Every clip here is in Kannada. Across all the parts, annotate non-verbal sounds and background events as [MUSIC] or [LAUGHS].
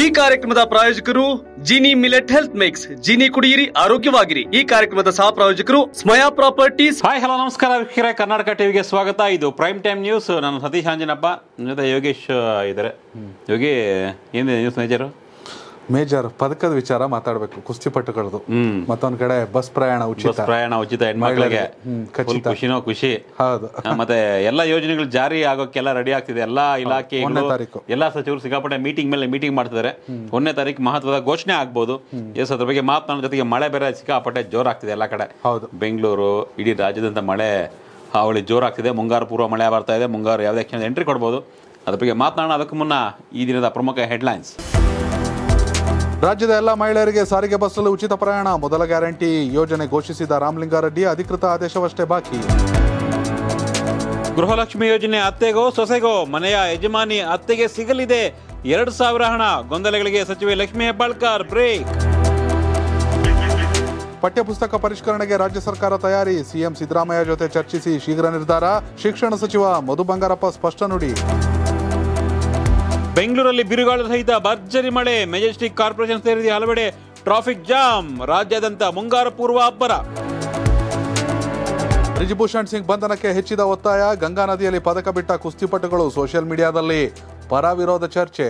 ಈ ಕಾರ್ಯಕ್ರಮದ ಪ್ರಾಯೋಜಕರು Jini millet health mix Jini ಕುಡಿಯಿರಿ ಆರೋಗ್ಯವಾಗಿರಿ ಈ ಕಾರ್ಯಕ್ರಮದ ಸಹ ಪ್ರಾಯೋಜಕರು ಸ್ಮಯಾ ಪ್ರಾಪರ್ಟೀಸ್ ಹಾಯ್ ಹಲೋ ನಮಸ್ಕಾರ ವೀಕ್ಷಕರೇ ಕರ್ನಾಟಕ ಟಿವಿಗೆ ಸ್ವಾಗತ ಇದು ಪ್ರೈಮ್ ಟೈಮ್ ನ್ಯೂಸ್ ನಾನು ಸತೀಶ್ ಆಂಜನಪ್ಪ ಜೊತೆ ಯೋಗೇಶ್ ಇದ್ದಾರೆ ಯೋಗಿ ಏನಿದೆ ನ್ಯೂಸ್ ಮೇಜರು ಮೇಜರ್ ಪದಕದ ವಿಚಾರ ಮಾತಾಡಬೇಕು ಕುಸ್ತಿಪಟುಗಳದು ಮತ್ತೊಂದ್ ಕಡೆ ಬಸ್ ಪ್ರಯಾಣ ಉಚಿತ ಪ್ರಯಾಣ ಉಚಿತ ಹೆಣ್ಮಕ್ಳಿಗೆ ಖುಷಿನೋ ಖುಷಿ ಹೌದು ಮತ್ತೆ ಎಲ್ಲಾ ಯೋಜನೆಗಳು ಜಾರಿ ಆಗೋಕೆಲ್ಲ ರೆಡಿ ಆಗ್ತಿದೆ ಎಲ್ಲಾ ಇಲಾಖೆ ಎಲ್ಲಾ ಸಚಿವರು ಸಿಕ್ಕಾಪಟ್ಟೆ ಮೀಟಿಂಗ್ ಮೇಲೆ ಮೀಟಿಂಗ್ ಮಾಡ್ತಿದ್ದಾರೆ ಒಂದನೇ ತಾರೀಕು ಮಹತ್ವದ ಘೋಷಣೆ ಆಗ್ಬಹುದು ಎಸ್ ಅದ್ರ ಬಗ್ಗೆ ಮಾತನಾಡೋ ಜೊತೆಗೆ ಮಳೆ ಬೇರೆ ಸಿಕ್ಕಾಪಟ್ಟೆ ಜೋರಾಗ್ತಿದೆ ಎಲ್ಲಾ ಕಡೆ ಹೌದು ಬೆಂಗಳೂರು ಇಡೀ ರಾಜ್ಯದಂತ ಮಳೆ ಅವಳಿ ಜೋರಾಗ್ತಿದೆ ಮುಂಗಾರು ಪೂರ್ವ ಮಳೆ ಬರ್ತಾ ಇದೆ ಮುಂಗಾರು ಯಾವುದೇ ಎಂಟ್ರಿ ಕೊಡ್ಬೋದು ಅದ್ರ ಬಗ್ಗೆ ಮಾತನಾಡೋಣ ಅದಕ್ಕೂ ಮುನ್ನ ಈ ದಿನದ ಪ್ರಮುಖ ಹೆಡ್ಲೈನ್ಸ್ ರಾಜ್ಯದ ಎಲ್ಲ ಮಹಿಳೆಯರಿಗೆ ಸಾರಿಗೆ ಬಸ್ಸಲು ಉಚಿತ ಪ್ರಯಾಣ ಮೊದಲ ಗ್ಯಾರಂಟಿ ಯೋಜನೆ ಘೋಷಿಸಿದ ರಾಮಲಿಂಗಾರೆಡ್ಡಿ ಅಧಿಕೃತ ಆದೇಶವಷ್ಟೇ ಬಾಕಿ ಗೃಹಲಕ್ಷ್ಮಿ ಯೋಜನೆ ಅತ್ತೆಗೋ ಸೊಸೆಗೋ ಮನೆಯ ಯಜಮಾನಿ ಅತ್ತೆಗೆ ಸಿಗಲಿದೆ ಎರಡು ಸಾವಿರ ಹಣ ಗೊಂದಲಗಳಿಗೆ ಸಚಿವೆ ಲಕ್ಷ್ಮೀ ಹೆಬ್ಬಾಳ್ಕರ್ ಬ್ರೇಕ್ ಪಠ್ಯಪುಸ್ತಕ ಪರಿಷ್ಕರಣೆಗೆ ರಾಜ್ಯ ಸರ್ಕಾರ ತಯಾರಿ ಸಿಎಂ ಸಿದ್ದರಾಮಯ್ಯ ಜೊತೆ ಚರ್ಚಿಸಿ ಶೀಘ್ರ ನಿರ್ಧಾರ ಶಿಕ್ಷಣ ಸಚಿವ ಮಧು ಬಂಗಾರಪ್ಪ ಸ್ಪಷ್ಟ ನುಡಿ ಬೆಂಗಳೂರಲ್ಲಿ ಬಿರುಗಾಳ ಸಹಿತ ಭರ್ಜರಿ ಮಳೆ ಮೆಜೆಸ್ಟಿಕ್ ಕಾರ್ಪೊರೇಷನ್ ಸೇರಿದ ಹಲವೆಡೆ ಟ್ರಾಫಿಕ್ ಜಾಮ್ ರಾಜ್ಯಾದ್ಯಂತ ಮುಂಗಾರ ಪೂರ್ವ ಅಬ್ಬರ ಬ್ರಿಜ್ಭೂಷಣ್ ಸಿಂಗ್ ಬಂಧನಕ್ಕೆ ಹೆಚ್ಚಿದ ಒತ್ತಾಯ ಗಂಗಾ ನದಿಯಲ್ಲಿ ಪದಕ ಬಿಟ್ಟ ಕುಸ್ತಿಪಟುಗಳು ಸೋಷಿಯಲ್ ಮೀಡಿಯಾದಲ್ಲಿ ಪರ ವಿರೋಧ ಚರ್ಚೆ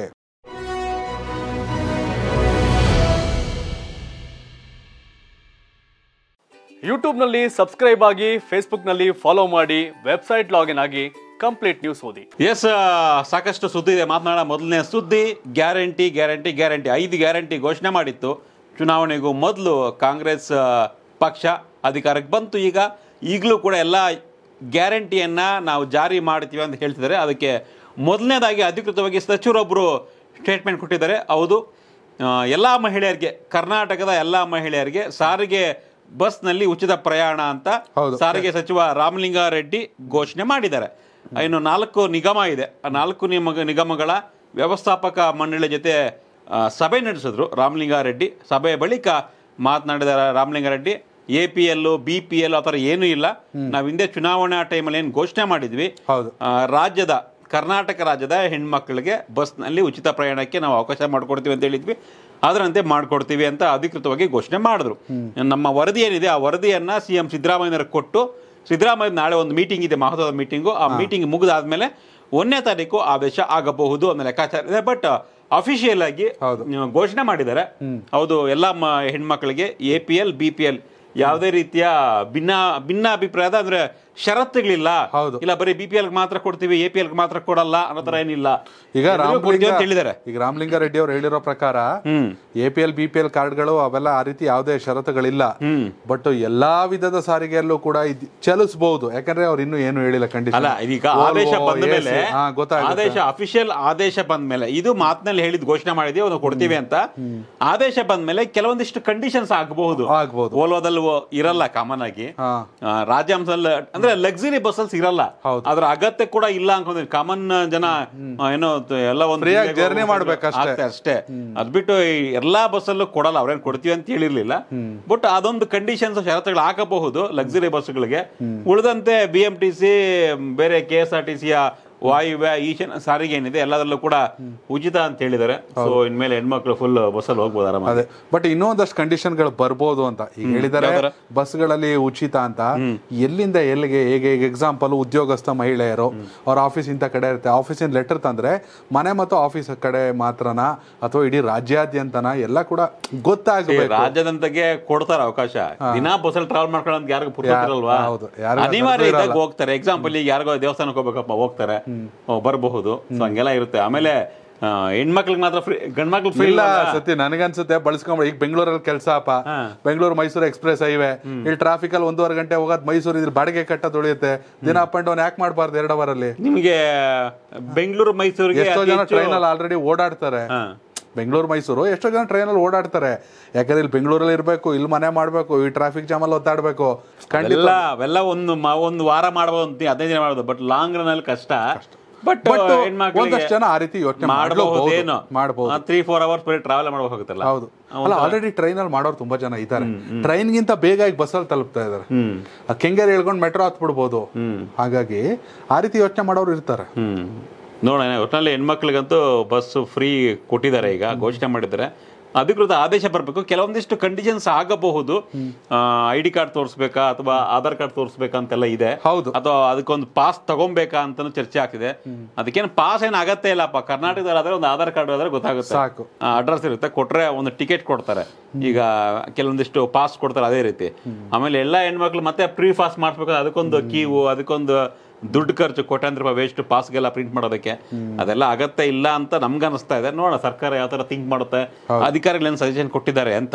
ಯೂಟ್ಯೂಬ್ನಲ್ಲಿ ಸಬ್ಸ್ಕ್ರೈಬ್ ಆಗಿ ಫೇಸ್ಬುಕ್ನಲ್ಲಿ ಫಾಲೋ ಮಾಡಿ ವೆಬ್ಸೈಟ್ ಲಾಗಿನ್ ಆಗಿ ಕಂಪ್ಲೀಟ್ ನ್ಯೂಸ್ ಓದಿ ಎಸ್ ಸಾಕಷ್ಟು ಸುದ್ದಿ ಇದೆ ಮಾತನಾಡ ಮೊದಲನೇ ಸುದ್ದಿ ಗ್ಯಾರಂಟಿ ಗ್ಯಾರಂಟಿ ಗ್ಯಾರಂಟಿ ಐದು ಗ್ಯಾರಂಟಿ ಘೋಷಣೆ ಮಾಡಿತ್ತು ಚುನಾವಣೆಗೂ ಮೊದಲು ಕಾಂಗ್ರೆಸ್ ಪಕ್ಷ ಅಧಿಕಾರಕ್ಕೆ ಬಂತು ಈಗ ಈಗಲೂ ಕೂಡ ಎಲ್ಲ ಗ್ಯಾರಂಟಿಯನ್ನು ನಾವು ಜಾರಿ ಮಾಡ್ತೀವಿ ಅಂತ ಹೇಳ್ತಿದ್ದಾರೆ ಅದಕ್ಕೆ ಮೊದಲನೇದಾಗಿ ಅಧಿಕೃತವಾಗಿ ಸಚಿವರೊಬ್ಬರು ಸ್ಟೇಟ್ಮೆಂಟ್ ಕೊಟ್ಟಿದ್ದಾರೆ ಹೌದು ಎಲ್ಲ ಮಹಿಳೆಯರಿಗೆ ಕರ್ನಾಟಕದ ಎಲ್ಲ ಮಹಿಳೆಯರಿಗೆ ಸಾರಿಗೆ ಬಸ್ನಲ್ಲಿ ಉಚಿತ ಪ್ರಯಾಣ ಅಂತ ಸಾರಿಗೆ ಸಚಿವ ರಾಮಲಿಂಗಾರೆಡ್ಡಿ ಘೋಷಣೆ ಮಾಡಿದ್ದಾರೆ ಇನ್ನು ನಾಲ್ಕು ನಿಗಮ ಇದೆ ಆ ನಾಲ್ಕು ನಿಮ ನಿಗಮಗಳ ವ್ಯವಸ್ಥಾಪಕ ಮಂಡಳಿ ಜೊತೆ ಸಭೆ ನಡೆಸಿದ್ರು ರಾಮಲಿಂಗಾರೆಡ್ಡಿ ಸಭೆ ಬಳಿಕ ಮಾತನಾಡಿದ Ramalingareddy A P L B P L ಆ ಥರ ಏನೂ ಇಲ್ಲ ನಾವು ಹಿಂದೆ ಚುನಾವಣಾ ಟೈಮಲ್ಲಿ ಏನು ಘೋಷಣೆ ಮಾಡಿದ್ವಿ ರಾಜ್ಯದ ಕರ್ನಾಟಕ ರಾಜ್ಯದ ಹೆಣ್ಮಕ್ಳಿಗೆ ಬಸ್ನಲ್ಲಿ ಉಚಿತ ಪ್ರಯಾಣಕ್ಕೆ ನಾವು ಅವಕಾಶ ಮಾಡಿಕೊಡ್ತೀವಿ ಅಂತ ಹೇಳಿದ್ವಿ ಅದರಂತೆ ಮಾಡಿಕೊಡ್ತೀವಿ ಅಂತ ಅಧಿಕೃತವಾಗಿ ಘೋಷಣೆ ಮಾಡಿದ್ರು ನಮ್ಮ ವರದಿ ಏನಿದೆ ಆ ವರದಿಯನ್ನು ಸಿ ಎಂ ಸಿದ್ದರಾಮಯ್ಯನವ್ರಿಗೆ ಕೊಟ್ಟು ಸಿದ್ದರಾಮಯ್ಯ ನಾಳೆ ಒಂದು ಮೀಟಿಂಗ್ ಇದೆ ಮಹತ್ವದ ಮೀಟಿಂಗು ಆ ಮೀಟಿಂಗ್ ಮುಗಿದಾದ್ಮೇಲೆ ಒಂದನೇ ತಾರೀಕು ಆದೇಶ ಆಗಬಹುದು ಅನ್ನೋ ಲೆಕ್ಕಾಚಾರ ಇದೆ ಬಟ್ ಅಫಿಷಿಯಲ್ uh, ಆಗಿ ಘೋಷಣೆ ಮಾಡಿದ್ದಾರೆ ಹೌದು ಎಲ್ಲ ಹೆಣ್ಮಕ್ಳಿಗೆ A P L B P L ಯಾವುದೇ ರೀತಿಯ ಭಿನ್ನ ಭಿನ್ನ ಅಭಿಪ್ರಾಯದ ಅಂದ್ರೆ ಷರತ್ತುಗಳಿಲ್ಲ ಇಲ್ಲ ಬರೀ ಬಿ ಪಿ ಎಲ್ ಮಾತ್ರ ಕೊಡ್ತೀವಿ ಎ ಪಿ ಎಲ್ ಮಾತ್ರ ಕೊಡಲ್ಲ ಅನ್ನೋ ತರ ಏನಿಲ್ಲ ಈಗ ರಾಮ್ ಹೇಳಿದ್ದಾರೆ ಈಗ ರಾಮಲಿಂಗ ರೆಡ್ಡಿ ಅವರು ಹೇಳಿರೋ ಪ್ರಕಾರ A P L B P L ಕಾರ್ಡ್ಗಳು ಅವೆಲ್ಲ ಆ ರೀತಿ ಯಾವುದೇ ಷರತ್ತುಗಳಿಲ್ಲ ಬಟ್ ಎಲ್ಲಾ ವಿಧದ ಸಾರಿಗೆಯಲ್ಲೂ ಕೂಡ ಚಲಿಸಬಹುದು ಯಾಕಂದ್ರೆ ಅವ್ರು ಇನ್ನೂ ಏನು ಹೇಳಿಲ್ಲ ಖಂಡಿತ ಅಲ್ಲ ಈಗ ಆದೇಶ ಬಂದ ಮೇಲೆ ಆದೇಶ ಅಫಿಷಿಯಲ್ ಆದೇಶ ಬಂದ ಮೇಲೆ ಇದು ಮಾತಿನಲ್ಲಿ ಹೇಳಿದ್ ಘೋಷಣೆ ಮಾಡಿದ್ವಿ ಕೊಡ್ತೀವಿ ಅಂತ ಆದೇಶ ಬಂದ ಮೇಲೆ ಕೆಲವೊಂದಿಷ್ಟು ಕಂಡೀಷನ್ಸ್ ಆಗಬಹುದು ಆಗಬಹುದು ಓಲೋದಲ್ಲಿ ಇರಲ್ಲ ಕಾಮನ್ ಆಗಿ ರಾಜ್ಯಾಂಶದಲ್ಲಿ ಅಂದ್ರೆ ಲಕ್ಸುರಿ ಬಸ್ ಅಲ್ಲಿ ಸಿಗಲ್ಲ ಅದ್ರ ಅಗತ್ಯ ಕೂಡ ಇಲ್ಲ ಅನ್ಕೊಂಡ್ ಕಾಮನ್ ಜನ ಏನೋ ಎಲ್ಲ ಒಂದು ಜರ್ನಿ ಮಾಡ್ಬೇಕಷ್ಟೇ ಅಷ್ಟೇ ಅದ್ಬಿಟ್ಟು ಎಲ್ಲಾ ಬಸ್ ಅಲ್ಲೂ ಕೊಡಲ್ಲ ಅವ್ರೇನ್ ಕೊಡ್ತೀವಿ ಅಂತ ಹೇಳಿರ್ಲಿಲ್ಲ ಬಟ್ ಅದೊಂದು ಕಂಡೀಷನ್ಸ್ ಷರತ್ತುಗಳು ಹಾಕಬಹುದು ಲಕ್ಸುರಿ ಬಸ್ಗಳಿಗೆ ಉಳಿದಂತೆ ಬಿ ಎಂ ಟಿ ಸಿ ಬೇರೆ ಕೆ ಎಸ್ ಆರ್ ಟಿ ಸಿಯ ವಾಯುವ್ಯ ಈಶನ ಸಾರಿಗೆ ಏನಿದೆ ಎಲ್ಲದರಲ್ಲೂ ಕೂಡ ಉಚಿತ ಅಂತ ಹೇಳಿದ್ದಾರೆ ಸೊ ಇನ್ಮೇಲೆ ಹೆಣ್ಮಕ್ಳು ಫುಲ್ ಬಸ್ಸಲ್ಲಿ ಹೋಗ್ಬೋದು ಆರಾಮ ಅದೇ ಬಟ್ ಇನ್ನೊಂದಷ್ಟು ಕಂಡೀಷನ್ಗಳು ಬರ್ಬೋದು ಅಂತ ಈಗ ಹೇಳಿದ್ದಾರೆ ಬಸ್ಗಳಲ್ಲಿ ಉಚಿತ ಅಂತ ಎಲ್ಲಿಂದ ಎಲ್ಲಿಗೆ ಹೇಗೆ ಈಗ ಎಕ್ಸಾಂಪಲ್ ಉದ್ಯೋಗಸ್ಥ ಮಹಿಳೆಯರು ಅವ್ರ ಆಫೀಸ್ ಇಂತ ಕಡೆ ಇರುತ್ತೆ ಆಫೀಸಿನ ಲೆಟರ್ ತಂದ್ರೆ ಮನೆ ಮತ್ತು ಆಫೀಸ್ ಕಡೆ ಮಾತ್ರನಾ ಅಥವಾ ಇಡೀ ರಾಜ್ಯಾದ್ಯಂತನ ಎಲ್ಲ ಕೂಡ ಗೊತ್ತಾಗಬೇಕು ರಾಜ್ಯದಂತಗೆ ಕೊಡ್ತಾರೆ ಅವಕಾಶ ದಿನಾ ಬಸ್ಸಲ್ಲಿ ಟ್ರಾವೆಲ್ ಮಾಡ್ಕೊಳ್ಳೋದು ಯಾರಿಗೂ ಹೌದು ಅನಿವಾರ್ಯ ಹೋಗ್ತಾರೆ ಎಕ್ಸಾಂಪಲ್ ಈಗ ಯಾರಿಗೋ ದೇವಸ್ಥಾನಕ್ಕೆ ಹೋಗ್ಬೇಕಪ್ಪ ಹೋಗ್ತಾರೆ ಬರಬಹುದು ಹಂಗೆಲ್ಲ ಇರುತ್ತೆ ಆಮೇಲೆ ಹೆಣ್ಮಕ್ಳಿಗೆ ಮಾತ್ರ ಫ್ರೀ ಗಂಡ್ಮಕ್ಳು ಫ್ರೀ ಇಲ್ಲ ಸತ್ಯ ನನಗನ್ಸುತ್ತೆ ಬಳಸ್ಕೊಂಡ್ ಈಗ ಬೆಂಗಳೂರಲ್ಲಿ ಕೆಲಸ ಅಪ್ಪ ಬೆಂಗಳೂರು ಮೈಸೂರು ಎಕ್ಸ್ಪ್ರೆಸ್ ಹೈವೇ ಇಲ್ಲಿ ಟ್ರಾಫಿಕ್ ಅಲ್ಲಿ ಒಂದೂವರೆ ಗಂಟೆ ಹೋಗೋದು ಮೈಸೂರು ಇದ್ರ ಬಾಡಿಗೆ ಕಟ್ಟೋದು ಉಳಿಯುತ್ತೆ ದಿನ ಅಪ್ ಅಂಡ್ ಡೌನ್ ಯಾಕೆ ಮಾಡಬಾರ್ದು ಎರಡು ಅವರಲ್ಲಿ ನಿಮಗೆ ಬೆಂಗಳೂರು ಮೈಸೂರಿಗೆ ಎಷ್ಟೋ ಜನ ಟ್ರೈನ್ ಅಲ್ಲಿ ಆಲ್ರೆಡಿ ಓಡಾಡ್ತಾರೆ ಬೆಂಗಳೂರು ಮೈಸೂರು ಎಷ್ಟೋ ಜನ ಟ್ರೈನಲ್ಲಿ ಓಡಾಡ್ತಾರೆ ಯಾಕಂದ್ರೆ ಇಲ್ಲಿ ಬೆಂಗಳೂರಲ್ಲಿ ಇರಬೇಕು ಇಲ್ಲಿ ಮನೆ ಮಾಡಬೇಕು ಈ ಟ್ರಾಫಿಕ್ ಜಾಮಲ್ಲಿ ಒತ್ತಾಡಬೇಕು ಖಂಡಿತ ಅವೆಲ್ಲ ಒಂದು ಒಂದು ವಾರ ಮಾಡಬಹುದು ಅಂತ ಹದಿನೈದು ದಿನ ಮಾಡೋದು ಬಟ್ ಲಾಂಗ್ ರನ್ ಅಲ್ಲಿ ಕಷ್ಟ ಬಟ್ ಒಂದಷ್ಟು ಜನ ಆ ರೀತಿ ಯೋಚನೆ ಮಾಡಬಹುದೇನೋ ಮಾಡಬಹುದು ತ್ರೀ ಫೋರ್ ಅವರ್ಸ್ ಬರೀ ಟ್ರಾವೆಲ್ ಮಾಡಬೇಕಾಗುತ್ತಲ್ಲ ಹೌದು ಅಲ್ಲ ಆಲ್ರೆಡಿ ಟ್ರೈನ್ ಅಲ್ಲಿ ಮಾಡೋರು ತುಂಬಾ ಜನ ಇದ್ದಾರೆ ಟ್ರೈನ್ ಗಿಂತ ಬೇಗ ಈಗ ಬಸ್ಸಲ್ಲಿ ತಲುಪ್ತಾ ಇದ್ದಾರೆ ಕೆಂಗೇರಿ ಹೇಳ್ಕೊಂಡು ಮೆಟ್ರೋ ಬಿಡಬಹುದು ಹಾಗಾಗಿ ಆ ರೀತಿ ಯೋಚನೆ ಮಾಡೋರು ಇರ್ತಾರೆ ನೋಡೋಣ ಒಟ್ಟಿನಲ್ಲಿ ಹೆಣ್ಮಕ್ಳಿಗಂತೂ ಬಸ್ ಫ್ರೀ ಕೊಟ್ಟಿದ್ದಾರೆ ಈಗ ಘೋಷಣೆ ಮಾಡಿದ್ದಾರೆ ಅಧಿಕೃತ ಆದೇಶ ಬರಬೇಕು ಕೆಲವೊಂದಿಷ್ಟು ಕಂಡೀಷನ್ಸ್ ಆಗಬಹುದು ಐ ಡಿ ಕಾರ್ಡ್ ತೋರಿಸ್ಬೇಕಾ ಅಥವಾ ಆಧಾರ್ ಕಾರ್ಡ್ ತೋರಿಸ್ಬೇಕಾ ಅಂತೆಲ್ಲ ಇದೆ ಹೌದು ಅಥವಾ ಅದಕ್ಕೊಂದು ಪಾಸ್ ತಗೊಬೇಕಾ ಅಂತ ಚರ್ಚೆ ಆಗ್ತಿದೆ ಅದಕ್ಕೇನು ಪಾಸ್ ಏನು ಆಗತ್ತೆ ಇಲ್ಲಪ್ಪ ಕರ್ನಾಟಕದಲ್ಲಾದ್ರೆ ಒಂದು ಆಧಾರ್ ಕಾರ್ಡ್ ಆದ್ರೆ ಗೊತ್ತಾಗುತ್ತೆ ಸಾಕು ಅಡ್ರೆಸ್ ಇರುತ್ತೆ ಕೊಟ್ರೆ ಒಂದು ಟಿಕೆಟ್ ಕೊಡ್ತಾರೆ ಈಗ ಕೆಲವೊಂದಿಷ್ಟು ಪಾಸ್ ಕೊಡ್ತಾರೆ ಅದೇ ರೀತಿ ಆಮೇಲೆ ಎಲ್ಲಾ ಹೆಣ್ಮಕ್ಳು ಮತ್ತೆ ಪ್ರೀ ಪಾಸ್ ಮಾಡಿಸ್ಬೇಕಾದ್ರೆ ಅದಕ್ಕೊಂದು ಕೀವು ಅದಕ್ಕೊಂದು ದುಡ್ಡು ಖರ್ಚು ಕೋಟ್ಯಾಂತರ ರೂಪಾಯಿ ವೇಸ್ಟ್ ಪಾಸ್ಗೆಲ್ಲ ಪ್ರಿಂಟ್ ಮಾಡೋದಕ್ಕೆ ಅದೆಲ್ಲ ಅಗತ್ಯ ಇಲ್ಲ ಅಂತ ನಮ್ಗೆ ಅನಿಸ್ತಾ ಇದೆ ನೋಡೋಣ ಸರ್ಕಾರ ಯಾವ ತರ ಥಿಂಕ್ ಮಾಡುತ್ತೆ ಅಧಿಕಾರಿಗಳು ಏನು ಸಜೆಷನ್ ಕೊಟ್ಟಿದ್ದಾರೆ ಅಂತ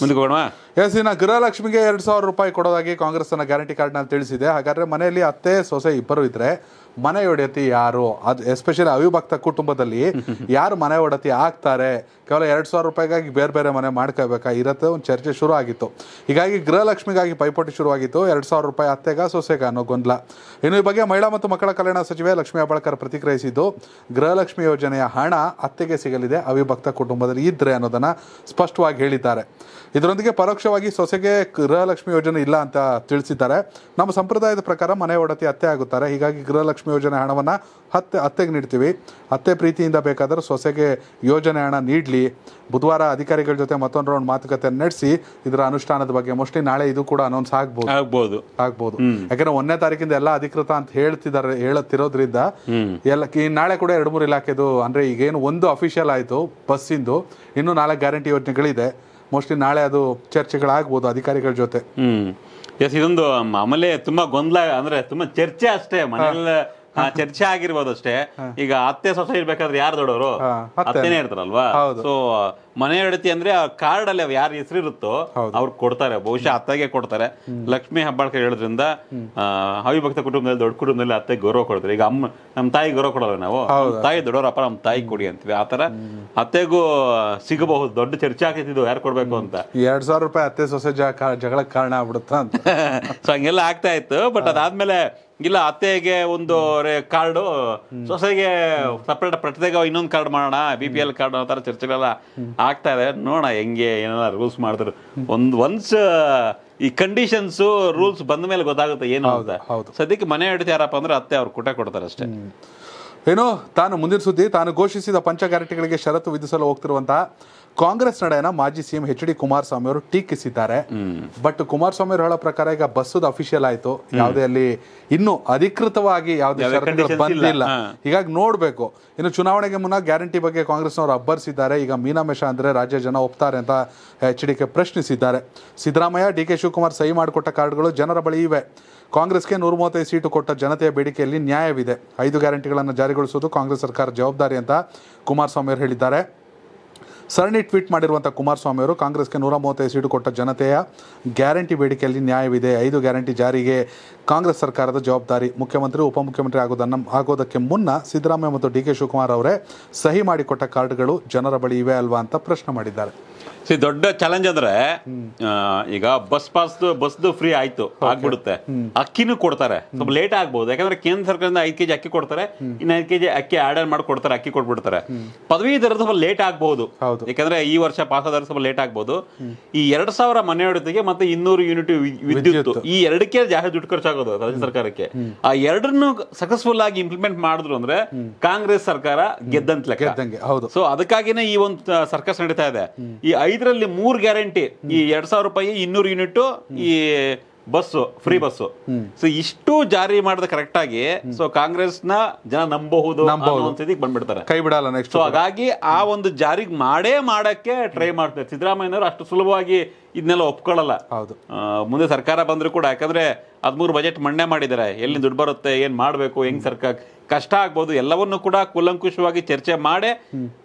ಮುಂದ್ಕೋಣ ಎಸ್ ಇನ್ನು ಗೃಹಲಕ್ಷ್ಮಿಗೆ ಎರಡ್ ಸಾವಿರ ರೂಪಾಯಿ ಕೊಡೋದಾಗಿ ಕಾಂಗ್ರೆಸ್ ಗ್ಯಾರಂಟಿ ಗ್ಯಾರಂಟಿ ನಾನು ತಿಳಿಸಿದೆ ಹಾಗಾದ್ರೆ ಮನೆಯಲ್ಲಿ ಅತ್ತೆ ಸೊಸೆ ಇಬ್ಬರು ಇದ್ರೆ ಮನೆ ಒಡೆಯತಿ ಯಾರು ಅದು ಎಸ್ಪೆಷಲಿ ಅವಿಭಕ್ತ ಕುಟುಂಬದಲ್ಲಿ [LAUGHS] ಯಾರು ಮನೆ ಒಡೆತಿ ಆಗ್ತಾರೆ ಕೇವಲ ಎರಡು ಸಾವಿರ ರೂಪಾಯಿಗಾಗಿ ಬೇರೆ ಬೇರೆ ಮನೆ ಮಾಡ್ಕೋಬೇಕಾ ಇರತ್ತೆ ಒಂದು ಚರ್ಚೆ ಶುರು ಆಗಿತ್ತು ಹೀಗಾಗಿ ಗೃಹಲಕ್ಷ್ಮಿಗಾಗಿ ಪೈಪೋಟಿ ಶುರುವಾಗಿತ್ತು ಎರಡು ಸಾವಿರ ರೂಪಾಯಿ ಅತ್ತೆಗ ಸೊಸೆಗ ಅನ್ನೋ ಗೊಂದಲ ಇನ್ನು ಈ ಬಗ್ಗೆ ಮಹಿಳಾ ಮತ್ತು ಮಕ್ಕಳ ಕಲ್ಯಾಣ ಸಚಿವೆ ಲಕ್ಷ್ಮೀ ಹೆಬ್ಬಾಳ್ಕರ್ ಪ್ರತಿಕ್ರಿಯಿಸಿದ್ದು ಗೃಹಲಕ್ಷ್ಮಿ ಯೋಜನೆಯ ಹಣ ಅತ್ತೆಗೆ ಸಿಗಲಿದೆ ಅವಿಭಕ್ತ ಕುಟುಂಬದಲ್ಲಿ ಇದ್ರೆ ಅನ್ನೋದನ್ನ ಸ್ಪಷ್ಟವಾಗಿ ಹೇಳಿದ್ದಾರೆ ಇದರೊಂದಿಗೆ ಪರೋಕ್ಷವಾಗಿ ಸೊಸೆಗೆ ಗೃಹಲಕ್ಷ್ಮಿ ಯೋಜನೆ ಇಲ್ಲ ಅಂತ ತಿಳಿಸಿದ್ದಾರೆ ನಮ್ಮ ಸಂಪ್ರದಾಯದ ಪ್ರಕಾರ ಮನೆ ಒಡತಿ ಅತ್ತೆ ಆಗುತ್ತಾರೆ ಹೀಗಾಗಿ ಗೃಹಲಕ್ಷ್ಮಿ ಲಕ್ಷ್ಮಿ ಯೋಜನೆ ಹಣವನ್ನು ಹತ್ತೆ ಅತ್ತೆಗೆ ನೀಡ್ತೀವಿ ಅತ್ತೆ ಪ್ರೀತಿಯಿಂದ ಬೇಕಾದ್ರೆ ಸೊಸೆಗೆ ಯೋಜನೆ ಹಣ ನೀಡಲಿ ಬುಧವಾರ ಅಧಿಕಾರಿಗಳ ಜೊತೆ ಮತ್ತೊಂದು ರೌಂಡ್ ಮಾತುಕತೆ ನಡೆಸಿ ಇದರ ಅನುಷ್ಠಾನದ ಬಗ್ಗೆ ಮೋಸ್ಟ್ಲಿ ನಾಳೆ ಇದು ಕೂಡ ಅನೌನ್ಸ್ ಆಗ್ಬಹುದು ಆಗ್ಬೋದು ಆಗ್ಬೋದು ಯಾಕಂದ್ರೆ ಒಂದನೇ ತಾರೀಕಿಂದ ಎಲ್ಲ ಅಧಿಕೃತ ಅಂತ ಹೇಳ್ತಿದ್ದಾರೆ ಹೇಳುತ್ತಿರೋದ್ರಿಂದ ಎಲ್ಲ ನಾಳೆ ಕೂಡ ಎರಡು ಮೂರು ಇಲಾಖೆದು ಅಂದ್ರೆ ಈಗೇನು ಒಂದು ಅಫಿಷಿಯಲ್ ಆಯಿತು ಬಸ್ಸಿಂದು ಇನ್ನು ನಾಲ್ಕು ಗ್ಯಾರಂಟಿ ಯೋಜನೆಗಳಿದೆ ಮೋಸ್ಟ್ಲಿ ನಾಳೆ ಅದು ಚರ್ಚೆಗಳಾಗ್ಬೋದು ಅಧಿಕಾರಿಗಳ ಜೊತೆ ಎಸ್ ಇದೊಂದು ಆಮೇಲೆ ತುಂಬಾ ಗೊಂದಲ ಅಂದ್ರೆ ತುಂಬಾ ಚರ್ಚೆ ಅಷ್ಟೇ ಮನೆಯಲ್ಲ ಚರ್ಚೆ ಆಗಿರ್ಬೋದು ಅಷ್ಟೇ ಈಗ ಅತ್ತೆ ಸೊಸೆ ಇರ್ಬೇಕಾದ್ರೆ ಯಾರು ದೊಡ್ಡವರು ಅತ್ತೆನೆ ಇರ್ತಾರಲ್ವಾ ಸೊ ಮನೆ ಹಿಡತಿ ಅಂದ್ರೆ ಆ ಕಾರ್ಡ್ ಅಲ್ಲಿ ಯಾರ ಇರುತ್ತೋ ಅವ್ರು ಕೊಡ್ತಾರೆ ಬಹುಶಃ ಅತ್ತೆಗೆ ಕೊಡ್ತಾರೆ ಲಕ್ಷ್ಮೀ ಹಬ್ಬಾಳ್ಕ ಹೇಳೋದ್ರಿಂದ ಅವಿಭಕ್ತ ಕುಟುಂಬದಲ್ಲಿ ದೊಡ್ಡ ಕುಟುಂಬದಲ್ಲಿ ಅತ್ತೆ ಗೌರವ ಕೊಡ್ತಾರೆ ಈಗ ಅಮ್ಮ ನಮ್ಮ ತಾಯಿ ಗೌರವ ಕೊಡೋಲ್ಲ ನಾವು ತಾಯಿ ದೊಡ್ಡವರಪ್ಪ ನಮ್ಮ ತಾಯಿ ಕೊಡಿ ಅಂತೀವಿ ಆತರ ಅತ್ತೆಗೂ ಸಿಗಬಹುದು ದೊಡ್ಡ ಚರ್ಚೆ ಆಗ್ತಿದ್ದು ಯಾರು ಕೊಡ್ಬೇಕು ಅಂತ ಎರಡ್ ಸಾವಿರ ರೂಪಾಯಿ ಅತ್ತೆ ಸೊಸೆ ಜಗಳಕ್ಕೆ ಕಾರಣ ಆಗ್ಬಿಡುತ್ತ ಅಂತ [LAUGHS] ಸೊ ಹಂಗೆಲ್ಲ ಆಗ್ತಾ ಇತ್ತು ಬಟ್ ಅದಾದ್ಮೇಲೆ ಇಲ್ಲ ಅತ್ತೆಗೆ ಒಂದು ಕಾರ್ಡು ಸೊಸೆಗೆ ಸಪ್ರೇಟ್ ಪ್ರತ್ಯೇಕ ಇನ್ನೊಂದು ಕಾರ್ಡ್ ಮಾಡೋಣ ಬಿ ಪಿ ಎಲ್ ಕಾರ್ಡ್ ಆ ಥರ ಚರ್ಚೆಗಳೆಲ್ಲ ಆಗ್ತಾ ಇದೆ ನೋಡೋಣ ಹೆಂಗೆ ಏನಾರ ರೂಲ್ಸ್ ಮಾಡಿದ್ರು ಒಂದ್ ಒನ್ಸ್ ಈ ಕಂಡೀಷನ್ಸು ರೂಲ್ಸ್ ಬಂದ ಮೇಲೆ ಗೊತ್ತಾಗುತ್ತೆ ಏನು ಅಂತ ಸದ್ಯಕ್ಕೆ ಮನೆ ಹಿಡಿದು ಯಾರಪ್ಪ ಅಂದ್ರೆ ಅತ್ತೆ ಅವ್ರು ಕುಟೆ ಕೊಡ್ತಾರೆ ಅಷ್ಟೇ ಏನೋ ತಾನು ಮುಂದಿನ ಸುದ್ದಿ ತಾನು ಘೋಷಿಸಿದ ಪಂಚ ಗ್ಯಾರಂಟಿಗಳಿಗೆ ಷರತ್ತು ವಿಧಿಸಲು ಹೋಗ್ತಿರುವಂತಹ ಕಾಂಗ್ರೆಸ್ ನಡೆಯನ್ನ ಮಾಜಿ ಸಿಎಂ ಎಚ್ ಡಿ ಕುಮಾರಸ್ವಾಮಿ ಅವರು ಟೀಕಿಸಿದ್ದಾರೆ ಬಟ್ ಕುಮಾರಸ್ವಾಮಿ ಅವರು ಹೇಳೋ ಪ್ರಕಾರ ಈಗ ಬಸ್ ಅಫಿಷಿಯಲ್ ಆಯ್ತು ಯಾವುದೇ ಅಲ್ಲಿ ಇನ್ನು ಅಧಿಕೃತವಾಗಿ ಯಾವುದೇ ಬಂದಿಲ್ಲ ಹೀಗಾಗಿ ನೋಡ್ಬೇಕು ಇನ್ನು ಚುನಾವಣೆಗೆ ಮುನ್ನ ಗ್ಯಾರಂಟಿ ಬಗ್ಗೆ ಕಾಂಗ್ರೆಸ್ ಕಾಂಗ್ರೆಸ್ನವರು ಅಬ್ಬರಿಸಿದ್ದಾರೆ ಈಗ ಮೀನಾಮೇಶ ಅಂದ್ರೆ ರಾಜ್ಯ ಜನ ಒಪ್ತಾರೆ ಅಂತ ಎಚ್ ಡಿ ಕೆ ಪ್ರಶ್ನಿಸಿದ್ದಾರೆ ಸಿದ್ದರಾಮಯ್ಯ ಡಿ ಕೆ ಶಿವಕುಮಾರ್ ಸಹಿ ಮಾಡಿಕೊಟ್ಟ ಕಾರ್ಡ್ಗಳು ಜನರ ಬಳಿ ಇವೆ ಕಾಂಗ್ರೆಸ್ಗೆ ನೂರ ಮೂವತ್ತೈದು ಸೀಟು ಕೊಟ್ಟ ಜನತೆಯ ಬೇಡಿಕೆಯಲ್ಲಿ ನ್ಯಾಯವಿದೆ ಐದು ಗ್ಯಾರಂಟಿಗಳನ್ನು ಜಾರಿಗೊಳಿಸುವುದು ಕಾಂಗ್ರೆಸ್ ಸರ್ಕಾರ ಜವಾಬ್ದಾರಿ ಅಂತ ಕುಮಾರಸ್ವಾಮಿ ಅವರು ಹೇಳಿದ್ದಾರೆ ಸರಣಿ ಟ್ವೀಟ್ ಮಾಡಿರುವಂಥ ಕುಮಾರಸ್ವಾಮಿ ಅವರು ಕಾಂಗ್ರೆಸ್ಗೆ ನೂರ ಮೂವತ್ತೈದು ಸೀಟು ಕೊಟ್ಟ ಜನತೆಯ ಗ್ಯಾರಂಟಿ ಬೇಡಿಕೆಯಲ್ಲಿ ನ್ಯಾಯವಿದೆ ಐದು ಗ್ಯಾರಂಟಿ ಜಾರಿಗೆ ಕಾಂಗ್ರೆಸ್ ಸರ್ಕಾರದ ಜವಾಬ್ದಾರಿ ಮುಖ್ಯಮಂತ್ರಿ ಉಪಮುಖ್ಯಮಂತ್ರಿ ಆಗೋದನ್ನು ಆಗೋದಕ್ಕೆ ಮುನ್ನ ಸಿದ್ದರಾಮಯ್ಯ ಮತ್ತು ಡಿ ಕೆ ಶಿವಕುಮಾರ್ ಅವರೇ ಸಹಿ ಮಾಡಿಕೊಟ್ಟ ಕಾರ್ಡ್ಗಳು ಜನರ ಬಳಿ ಇವೆ ಅಲ್ವಾ ಅಂತ ಪ್ರಶ್ನೆ ಮಾಡಿದ್ದಾರೆ ದೊಡ್ಡ ಚಾಲೆಂಜ್ ಅಂದ್ರೆ ಈಗ ಬಸ್ ಪಾಸ್ ಬಸ್ದು ಫ್ರೀ ಆಯ್ತು ಆಗ್ಬಿಡುತ್ತೆ ಅಕ್ಕಿನೂ ಕೊಡ್ತಾರೆ ಸ್ವಲ್ಪ ಲೇಟ್ ಆಗ್ಬಹುದು ಯಾಕಂದ್ರೆ ಕೇಂದ್ರ ಸರ್ಕಾರದಿಂದ ಐದು ಕೆಜಿ ಅಕ್ಕಿ ಕೊಡ್ತಾರೆ ಇನ್ನು ಐದ್ ಕೆಜಿ ಅಕ್ಕಿ ಆರ್ಡರ್ ಮಾಡಿ ಕೊಡ್ತಾರೆ ಅಕ್ಕಿ ಕೊಟ್ಬಿಡ್ತಾರೆ ಪದವೀಧರ ಸ್ವಲ್ಪ ಲೇಟ್ ಆಗ್ಬಹುದು ಯಾಕಂದ್ರೆ ಈ ವರ್ಷ ಪಾಸ್ ಆದ್ರೆ ಸ್ವಲ್ಪ ಲೇಟ್ ಆಗ್ಬಹುದು ಈ ಎರಡ್ ಸಾವಿರ ಹೊಡೆದಿಗೆ ಮತ್ತೆ ಇನ್ನೂರು ಯೂನಿಟ್ ವಿದ್ಯುತ್ ಈ ಎರಡಕ್ಕೆ ಜಾಸ್ತಿ ದುಡ್ಡು ಖರ್ಚಾಗೋದು ರಾಜ್ಯ ಸರ್ಕಾರಕ್ಕೆ ಆ ಎರಡನ್ನು ಸಕ್ಸಸ್ಫುಲ್ ಆಗಿ ಇಂಪ್ಲಿಮೆಂಟ್ ಮಾಡಿದ್ರು ಅಂದ್ರೆ ಕಾಂಗ್ರೆಸ್ ಸರ್ಕಾರ ಗೆದ್ದಂತ ಲೆಕ್ಕ ಸೊ ಅದಕ್ಕಾಗಿನೇ ಈ ಒಂದು ಸರ್ಕಸ್ ನಡೀತಾ ಇದೆ ಈ ಐದು ಐದರಲ್ಲಿ ಮೂರು ಗ್ಯಾರಂಟಿ ಈ ಎರಡ್ ಸಾವಿರ ರೂಪಾಯಿ ಇನ್ನೂರು ಯೂನಿಟ್ ಈ ಬಸ್ಸು ಫ್ರೀ ಬಸ್ಸು ಸೊ ಇಷ್ಟು ಜಾರಿ ಮಾಡಿದ ಕರೆಕ್ಟ್ ಆಗಿ ಸೊ ಕಾಂಗ್ರೆಸ್ ನ ಜನ ನಂಬಬಹುದು ಬಂದ್ಬಿಡ್ತಾರೆ ಕೈ ಬಿಡಲ್ಲ ನೆಕ್ಸ್ಟ್ ಸೊ ಹಾಗಾಗಿ ಆ ಒಂದು ಜಾರಿಗೆ ಮಾಡೇ ಮಾಡಕ್ಕೆ ಟ್ರೈ ಮಾಡ್ತಾರೆ ಸಿದ್ದರಾಮಯ್ಯನವರು ಅಷ್ಟು ಸುಲಭವಾಗಿ ಇದನ್ನೆಲ್ಲ ಒಪ್ಕೊಳ್ಳಲ್ಲ ಹೌದು ಮುಂದೆ ಸರ್ಕಾರ ಬಂದರೂ ಕೂಡ ಯಾಕಂದ್ರೆ ಹದಿಮೂರು ಬಜೆಟ್ ಮಂಡನೆ ಮಾಡಿದ್ದಾರೆ ಎಲ್ಲಿ ದುಡ್ಡು ಬರುತ್ತೆ ಏನು ಮಾಡಬೇಕು ಹೆಂಗೆ ಸರ್ಕಾರ ಕಷ್ಟ ಆಗ್ಬೋದು ಎಲ್ಲವನ್ನೂ ಕೂಡ ಕೂಲಂಕುಷವಾಗಿ ಚರ್ಚೆ ಮಾಡಿ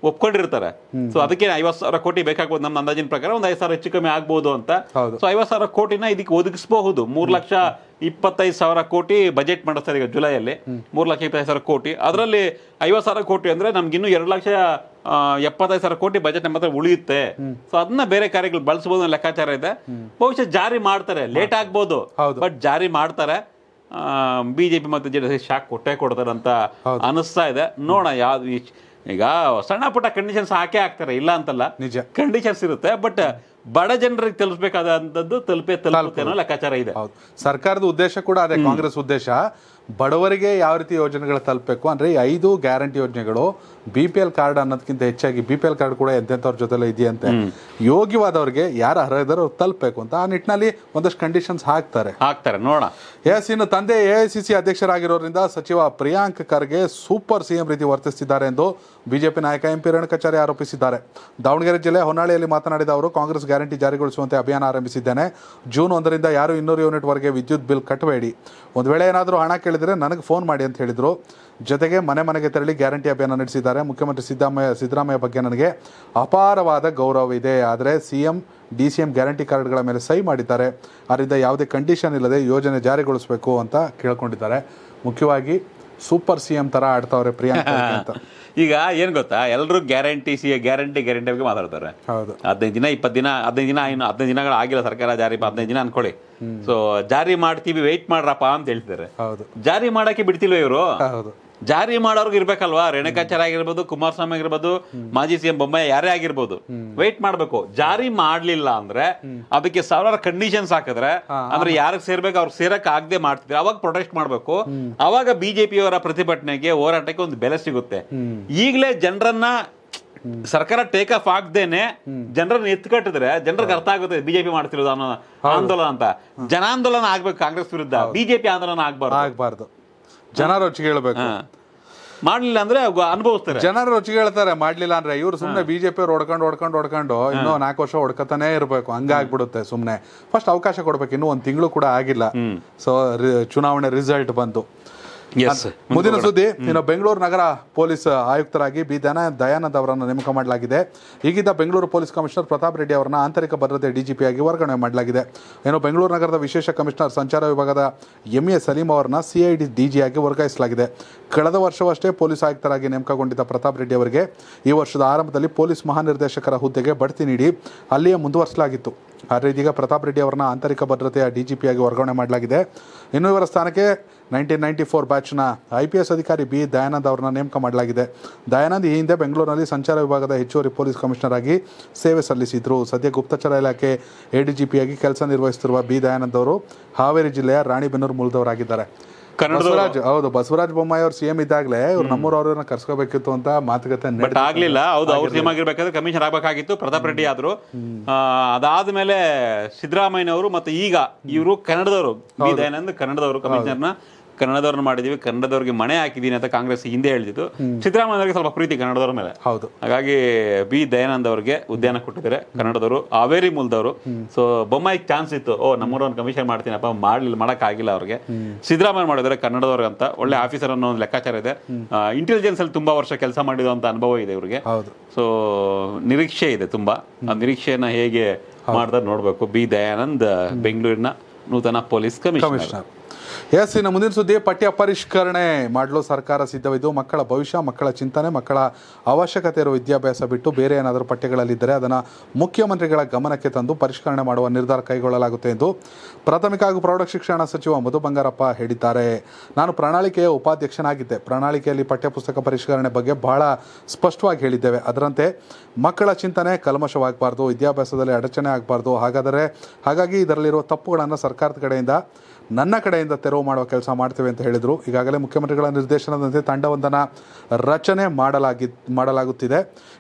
ಒಪ್ಕೊಂಡಿರ್ತಾರೆ ಸೊ ಅದಕ್ಕೆ ಐವತ್ತು ಸಾವಿರ ಕೋಟಿ ಬೇಕಾಗ್ಬೋದು ನಮ್ಮ ಅಂದಾಜಿನ ಪ್ರಕಾರ ಒಂದು ಐದು ಸಾವಿರ ಹೆಚ್ಚು ಕಮ್ಮಿ ಆಗ್ಬೋದು ಅಂತ ಸೊ ಐವತ್ತು ಸಾವಿರ ಕೋಟಿನ ಇದಕ್ಕೆ ಒದಗಿಸಬಹುದು ಮೂರು ಲಕ್ಷ ಇಪ್ಪತ್ತೈದು ಸಾವಿರ ಕೋಟಿ ಬಜೆಟ್ ಮಾಡಿಸ್ತಾರೆ ಈಗ ಜುಲೈಯಲ್ಲಿ ಮೂರು ಲಕ್ಷ ಇಪ್ಪತ್ತೈದು ಸಾವಿರ ಕೋಟಿ ಅದರಲ್ಲಿ ಐವತ್ತು ಸಾವಿರ ಕೋಟಿ ಅಂದರೆ ಇನ್ನೂ ಎರಡು ಲಕ್ಷ ಎಪ್ಪತ್ತೈದು ಸಾವಿರ ಕೋಟಿ ಬಜೆಟ್ ನಮ್ಮ ಹತ್ರ ಉಳಿಯುತ್ತೆ ಸೊ ಅದನ್ನ ಬೇರೆ ಕಾರ್ಯಗಳು ಬಳಸಬಹುದು ಲೆಕ್ಕಾಚಾರ ಇದೆ ಬಹುಶಃ ಜಾರಿ ಮಾಡ್ತಾರೆ ಲೇಟ್ ಆಗ್ಬೋದು ಬಟ್ ಜಾರಿ ಮಾಡ್ತಾರೆ ಬಿಜೆಪಿ ಮತ್ತು ಜೆ ಡಿ ಶಾಕ್ ಕೊಟ್ಟೆ ಕೊಡ್ತಾರೆ ಅಂತ ಅನಿಸ್ತಾ ಇದೆ ನೋಡೋಣ ಯಾವ್ದು ಈಗ ಸಣ್ಣ ಪುಟ್ಟ ಕಂಡೀಷನ್ಸ್ ಹಾಕೇ ಆಗ್ತಾರೆ ಇಲ್ಲ ಅಂತಲ್ಲ ನಿಜ ಕಂಡೀಷನ್ಸ್ ಇರುತ್ತೆ ಬಟ್ ಬಡ ಜನರಿಗೆ ತಲುಪಬೇಕಾದಂಥದ್ದು ತಲುಪೇ ತಲುಪುತ್ತೆ ಅನ್ನೋ ಲೆಕ್ಕಾಚಾರ ಇದೆ ಸರ್ಕಾರದ ಉದ್ದೇಶ ಕೂಡ ಅದೇ ಕಾಂಗ್ರೆಸ್ ಉದ್ದೇಶ ಬಡವರಿಗೆ ಯಾವ ರೀತಿ ಯೋಜನೆಗಳು ತಲುಪಬೇಕು ಅಂದರೆ ಐದು ಗ್ಯಾರಂಟಿ ಯೋಜನೆಗಳು ಬಿ ಪಿ ಎಲ್ ಕಾರ್ಡ್ ಅನ್ನೋದಕ್ಕಿಂತ ಹೆಚ್ಚಾಗಿ ಬಿ ಪಿ ಎಲ್ ಕಾರ್ಡ್ ಕೂಡ ಎಂತೆಂಥವ್ರ ಜೊತೆಲೆ ಇದೆಯಂತೆ ಯೋಗ್ಯವಾದವ್ರಿಗೆ ಯಾರು ಇದ್ದಾರೋ ತಲುಪಬೇಕು ಅಂತ ಆ ನಿಟ್ಟಿನಲ್ಲಿ ಒಂದಷ್ಟು ಕಂಡೀಷನ್ಸ್ ಹಾಕ್ತಾರೆ ಹಾಕ್ತಾರೆ ನೋಡೋಣ ಎಸ್ ಇನ್ನು ತಂದೆ ಎ ಐ ಸಿ ಸಿ ಅಧ್ಯಕ್ಷರಾಗಿರೋದ್ರಿಂದ ಸಚಿವ ಪ್ರಿಯಾಂಕ್ ಖರ್ಗೆ ಸೂಪರ್ ಸಿಎಂ ರೀತಿ ವರ್ತಿಸುತ್ತಿದ್ದಾರೆ ಎಂದು ಬಿಜೆಪಿ ನಾಯಕ ಎಂ ಪಿ ರೇಣುಕಾಚಾರ್ಯ ಆರೋಪಿಸಿದ್ದಾರೆ ದಾವಣಗೆರೆ ಜಿಲ್ಲೆ ಹೊನ್ನಾಳಿಯಲ್ಲಿ ಮಾತನಾಡಿದ ಅವರು ಕಾಂಗ್ರೆಸ್ ಗ್ಯಾರಂಟಿ ಜಾರಿಗೊಳಿಸುವಂತೆ ಅಭಿಯಾನ ಆರಂಭಿಸಿದ್ದೇನೆ ಜೂನ್ ಒಂದರಿಂದ ಯಾರು ಇನ್ನೂರು ಯೂನಿಟ್ವರೆಗೆ ವಿದ್ಯುತ್ ಬಿಲ್ ಕಟ್ಟಬೇಡಿ ಒಂದು ವೇಳೆ ಏನಾದರೂ ಹಣ ಕೇಳಿದರೆ ನನಗೆ ಫೋನ್ ಮಾಡಿ ಅಂತ ಹೇಳಿದರು ಜೊತೆಗೆ ಮನೆ ಮನೆಗೆ ತೆರಳಿ ಗ್ಯಾರಂಟಿ ಅಭಿಯಾನ ನಡೆಸಿದ್ದಾರೆ ಮುಖ್ಯಮಂತ್ರಿ ಸಿದ್ದರಾಮಯ್ಯ ಸಿದ್ದರಾಮಯ್ಯ ಬಗ್ಗೆ ನನಗೆ ಅಪಾರವಾದ ಗೌರವ ಇದೆ ಆದರೆ C M D C M guarantee ಕಾರ್ಡ್ಗಳ ಮೇಲೆ ಸಹಿ ಮಾಡಿದ್ದಾರೆ ಅದರಿಂದ ಯಾವುದೇ ಕಂಡೀಷನ್ ಇಲ್ಲದೆ ಯೋಜನೆ ಜಾರಿಗೊಳಿಸಬೇಕು ಅಂತ ಕೇಳ್ಕೊಂಡಿದ್ದಾರೆ ಮುಖ್ಯವಾಗಿ ಸೂಪರ್ ಸಿ ಎಂ ಥರ ಆಡ್ತಾವ್ರೆ ಪ್ರಿಯಾಂಕಾ ಅಂತ [LAUGHS] ಈಗ ಏನು ಗೊತ್ತಾ ಎಲ್ಲರೂ ಗ್ಯಾರಂಟಿ ಸಿ ಗ್ಯಾರಂಟಿ ಗ್ಯಾರಂಟಿ ಬಗ್ಗೆ ಮಾತಾಡ್ತಾರೆ ಹೌದು ಹದಿನೈದು ದಿನ ಇಪ್ಪತ್ತು ದಿನ ಹದಿನೈದು ದಿನ ಇನ್ನು ಹದಿನೈದು ದಿನಗಳು ಆಗಿಲ್ಲ ಸರ್ಕಾರ ಜಾರಿ ಹದಿನೈದು ದಿನ ಅನ್ಕೊಳ್ಳಿ ಸೊ ಜಾರಿ ಮಾಡ್ತೀವಿ ವೆಯ್ಟ್ ಮಾಡ್ರಪ್ಪ ಅಂತ ಹೇಳ್ತಾರೆ ಹೌದು ಜಾರಿ ಮಾಡಕ್ಕೆ ಬಿಡ್ತಿಲ್ವ ಇವರು ಹೌದು ಜಾರಿ ಮಾಡೋರ್ಗೆ ಇರ್ಬೇಕಲ್ವಾ ರೇಣುಕಾಚಾರ್ಯ ಆಗಿರ್ಬೋದು ಕುಮಾರಸ್ವಾಮಿ ಆಗಿರ್ಬೋದು ಮಾಜಿ ಸಿಎಂ ಬೊಮ್ಮಾಯಿ ಯಾರೇ ಆಗಿರ್ಬೋದು ವೆಯ್ಟ್ ಮಾಡ್ಬೇಕು ಜಾರಿ ಮಾಡ್ಲಿಲ್ಲ ಅಂದ್ರೆ ಅದಕ್ಕೆ ಸಾವಿರಾರು ಕಂಡೀಷನ್ಸ್ ಹಾಕಿದ್ರೆ ಅಂದ್ರೆ ಯಾರಿಗೆ ಸೇರ್ಬೇಕು ಅವ್ರು ಸೇರಕ್ ಆಗದೆ ಮಾಡ್ತಿದ್ರೆ ಅವಾಗ ಪ್ರೊಟೆಸ್ಟ್ ಮಾಡ್ಬೇಕು ಅವಾಗ ಬಿಜೆಪಿಯವರ ಪ್ರತಿಭಟನೆಗೆ ಹೋರಾಟಕ್ಕೆ ಒಂದು ಬೆಲೆ ಸಿಗುತ್ತೆ ಈಗಲೇ ಜನರನ್ನ ಸರ್ಕಾರ ಟೇಕ್ ಆಫ್ ಆಗದೇನೆ ಜನರನ್ನ ಎತ್ಕಟ್ಟಿದ್ರೆ ಜನರಿಗೆ ಅರ್ಥ ಆಗುತ್ತೆ ಬಿಜೆಪಿ ಮಾಡ್ತಿರೋದು ಅನ್ನೋ ಆಂದೋಲನ ಅಂತ ಜನಾಂದೋಲನ ಆಗ್ಬೇಕು ಕಾಂಗ್ರೆಸ್ ವಿರುದ್ಧ ಬಿಜೆಪಿ ಆಂದೋಲನ ಆಗ್ಬಾರ್ದು ಆಗ್ಬಾರ್ದು ಜನರ ಹೊಚ್ಚಿಗೆ ಹೇಳ್ಬೇಕು ಮಾಡ್ಲಿಲ್ಲ ಅಂದ್ರೆ ಅನುಭವಿಸ್ತಾರೆ ಜನರ ರುಚಿ ಹೇಳ್ತಾರೆ ಮಾಡ್ಲಿಲ್ಲ ಅಂದ್ರೆ ಇವ್ರು ಸುಮ್ನೆ ಬಿಜೆಪಿ ಅವ್ರು ಹೊಡ್ಕೊಂಡು ಹೊಡ್ಕೊಂಡು ಹೊಡ್ಕೊಂಡು ಇನ್ನೂ ನಾಲ್ಕು ವರ್ಷ ಹೊಡ್ಕತಾನೇ ಇರಬೇಕು ಆಗ್ಬಿಡುತ್ತೆ ಸುಮ್ನೆ ಫಸ್ಟ್ ಅವಕಾಶ ಕೊಡ್ಬೇಕು ಇನ್ನೂ ಒಂದ್ ತಿಂಗಳು ಕೂಡ ಆಗಿಲ್ಲ ಸೊ ಚುನಾವಣೆ ರಿಸಲ್ಟ್ ಬಂತು ಮುಂದಿನ ಸುದ್ದಿ ಇನ್ನು ಬೆಂಗಳೂರು ನಗರ ಪೊಲೀಸ್ ಆಯುಕ್ತರಾಗಿ ಬಿ ದನ ದಯಾನಂದ್ ಅವರನ್ನು ನೇಮಕ ಮಾಡಲಾಗಿದೆ ಈಗಿದ್ದ ಬೆಂಗಳೂರು ಪೊಲೀಸ್ ಕಮಿಷನರ್ ಪ್ರತಾಪ್ ರೆಡ್ಡಿ ಅವರನ್ನು ಆಂತರಿಕ ಭದ್ರತೆ ಡಿಜಿಪಿಯಾಗಿ ವರ್ಗಾವಣೆ ಮಾಡಲಾಗಿದೆ ಏನು ಬೆಂಗಳೂರು ನಗರದ ವಿಶೇಷ ಕಮಿಷನರ್ ಸಂಚಾರ ವಿಭಾಗದ ಎಂಎ ಸಲೀಂ ಅವರನ್ನ ಸಿಐಡಿ ಡಿಜಿಯಾಗಿ ವರ್ಗಾಯಿಸಲಾಗಿದೆ ಕಳೆದ ವರ್ಷವಷ್ಟೇ ಪೊಲೀಸ್ ಆಯುಕ್ತರಾಗಿ ನೇಮಕಗೊಂಡಿದ್ದ ಪ್ರತಾಪ್ ರೆಡ್ಡಿ ಅವರಿಗೆ ಈ ವರ್ಷದ ಆರಂಭದಲ್ಲಿ ಪೊಲೀಸ್ ಮಹಾನಿರ್ದೇಶಕರ ಹುದ್ದೆಗೆ ಬಡ್ತಿ ನೀಡಿ ಅಲ್ಲಿಯೇ ಮುಂದುವರಿಸಲಾಗಿತ್ತು ಆದರೆ ಇದೀಗ ಪ್ರತಾಪ್ ರೆಡ್ಡಿ ಅವರನ್ನ ಆಂತರಿಕ ಭದ್ರತೆಯ ಡಿಜಿಪಿಯಾಗಿ ವರ್ಗಾವಣೆ ಮಾಡಲಾಗಿದೆ ಇನ್ನು ಇವರ ಸ್ಥಾನಕ್ಕೆ ನೈನ್ಟೀನ್ ನೈಂಟಿ ಫೋರ್ ಬ್ಯಾಚ್ನ ಐ ಪಿ ಎಸ್ ಅಧಿಕಾರಿ ಬಿ ದಯಾನಂದ್ ಅವರನ್ನ ನೇಮಕ ಮಾಡಲಾಗಿದೆ ದಯಾನಂದ್ ಈ ಹಿಂದೆ ಬೆಂಗಳೂರಿನಲ್ಲಿ ಸಂಚಾರ ವಿಭಾಗದ ಹೆಚ್ಚುವರಿ ಪೊಲೀಸ್ ಕಮಿಷನರ್ ಆಗಿ ಸೇವೆ ಸಲ್ಲಿಸಿದ್ರು ಸದ್ಯ ಗುಪ್ತಚರ ಇಲಾಖೆ ಎಡಿಜಿಪಿಯಾಗಿ ಕೆಲಸ ನಿರ್ವಹಿಸುತ್ತಿರುವ ಬಿ ದಯಾನಂದ್ ಅವರು ಹಾವೇರಿ ಜಿಲ್ಲೆಯ ರಾಣಿಬೆನ್ನೂರು ಮೂಲದವರಾಗಿದ್ದಾರೆ ಬಸವರಾಜ್ ಹೌದು ಬಸವರಾಜ್ ಬೊಮ್ಮಾಯಿ ಅವರು ಸಿಎಂ ಇದ್ದಾಗಲೇ ಇವ್ರು ಅವರನ್ನ ಕರ್ಸ್ಕೋಬೇಕಿತ್ತು ಅಂತ ಮಾತುಕತೆ ಆಗ್ಲಿಲ್ಲ ಹೌದು ಅವ್ರು ಸಿಎಂ ಆಗಿರ್ಬೇಕಾದ್ರೆ ಕಮಿಷನ್ ಆಗ್ಬೇಕಾಗಿತ್ತು ಪ್ರತಾಪ್ ರೆಡ್ಡಿ ಆದ್ರು ಅದಾದ ಮೇಲೆ ಅವರು ಮತ್ತೆ ಈಗ ಇವರು ಕನ್ನಡದವರು ಕನ್ನಡದವರು ಕಮಿಷನರ್ನ ಕನ್ನಡದವ್ರನ್ನ ಮಾಡಿದೀವಿ ಕನ್ನಡದವ್ರಿಗೆ ಮನೆ ಹಾಕಿದೀನಿ ಅಂತ ಕಾಂಗ್ರೆಸ್ ಹಿಂದೆ ಹೇಳಿದ್ದು ಸಿದ್ದರಾಮಯ್ಯವರಿಗೆ ಸ್ವಲ್ಪ ಪ್ರೀತಿ ಕನ್ನಡದವ್ರ ಮೇಲೆ ಹೌದು ಹಾಗಾಗಿ ಬಿ ದಯಾನಂದ್ ಅವರಿಗೆ ಉದ್ಯಾನ ಕೊಟ್ಟಿದ್ದಾರೆ ಕನ್ನಡದವರು ಹಾವೇರಿ ಮೂಲದವರು ಸೊ ಬೊಮ್ಮಾಯಿಗೆ ಚಾನ್ಸ್ ಇತ್ತು ಓ ನಮ್ಮೂರ ಒಂದು ಕಮಿಷನ್ ಮಾಡ್ತೀನಪ್ಪ ಮಾಡ್ಲಿಲ್ಲ ಮಾಡಕ್ ಆಗಿಲ್ಲ ಅವ್ರಿಗೆ ಸಿದ್ದರಾಮಯ್ಯ ಮಾಡಿದ್ರೆ ಕನ್ನಡದವ್ರಿಗೆ ಅಂತ ಒಳ್ಳೆ ಆಫೀಸರ್ ಅನ್ನೋ ಒಂದು ಲೆಕ್ಕಾಚಾರ ಇದೆ ಇಂಟೆಲಿಜೆನ್ಸ್ ಅಲ್ಲಿ ತುಂಬಾ ವರ್ಷ ಕೆಲಸ ಮಾಡಿದ ಅಂತ ಅನುಭವ ಇದೆ ಇವ್ರಿಗೆ ಸೊ ನಿರೀಕ್ಷೆ ಇದೆ ತುಂಬಾ ಆ ನಿರೀಕ್ಷೆಯನ್ನ ಹೇಗೆ ಮಾಡ್ತಾರೆ ನೋಡ್ಬೇಕು ಬಿ ದಯಾನಂದ್ ಬೆಂಗಳೂರಿನ ನೂತನ ಪೊಲೀಸ್ ಕಮಿಷನರ್ ಎಸ್ ಇನ್ನು ಮುಂದಿನ ಸುದ್ದಿ ಪಠ್ಯ ಪರಿಷ್ಕರಣೆ ಮಾಡಲು ಸರ್ಕಾರ ಸಿದ್ಧವಿದ್ದು ಮಕ್ಕಳ ಭವಿಷ್ಯ ಮಕ್ಕಳ ಚಿಂತನೆ ಮಕ್ಕಳ ಅವಶ್ಯಕತೆ ಇರುವ ವಿದ್ಯಾಭ್ಯಾಸ ಬಿಟ್ಟು ಬೇರೆ ಏನಾದರೂ ಪಠ್ಯಗಳಲ್ಲಿದ್ದರೆ ಅದನ್ನು ಮುಖ್ಯಮಂತ್ರಿಗಳ ಗಮನಕ್ಕೆ ತಂದು ಪರಿಷ್ಕರಣೆ ಮಾಡುವ ನಿರ್ಧಾರ ಕೈಗೊಳ್ಳಲಾಗುತ್ತೆ ಎಂದು ಪ್ರಾಥಮಿಕ ಹಾಗೂ ಪ್ರೌಢಶಿಕ್ಷಣ ಸಚಿವ ಮಧು ಬಂಗಾರಪ್ಪ ಹೇಳಿದ್ದಾರೆ ನಾನು ಪ್ರಣಾಳಿಕೆಯ ಉಪಾಧ್ಯಕ್ಷನಾಗಿದ್ದೆ ಪ್ರಣಾಳಿಕೆಯಲ್ಲಿ ಪಠ್ಯಪುಸ್ತಕ ಪರಿಷ್ಕರಣೆ ಬಗ್ಗೆ ಬಹಳ ಸ್ಪಷ್ಟವಾಗಿ ಹೇಳಿದ್ದೇವೆ ಅದರಂತೆ ಮಕ್ಕಳ ಚಿಂತನೆ ಕಲ್ಮಶವಾಗಬಾರ್ದು ವಿದ್ಯಾಭ್ಯಾಸದಲ್ಲಿ ಅಡಚಣೆ ಆಗಬಾರ್ದು ಹಾಗಾದರೆ ಹಾಗಾಗಿ ಇದರಲ್ಲಿರುವ ತಪ್ಪುಗಳನ್ನು ಸರ್ಕಾರದ ಕಡೆಯಿಂದ ನನ್ನ ಕಡೆಯಿಂದ ತೆರವು ಮಾಡುವ ಕೆಲಸ ಮಾಡ್ತೇವೆ ಅಂತ ಹೇಳಿದರು ಈಗಾಗಲೇ ಮುಖ್ಯಮಂತ್ರಿಗಳ ನಿರ್ದೇಶನದಂತೆ ತಂಡವೊಂದನ್ನು ರಚನೆ ಮಾಡಲಾಗಿ ಮಾಡಲಾಗುತ್ತಿದೆ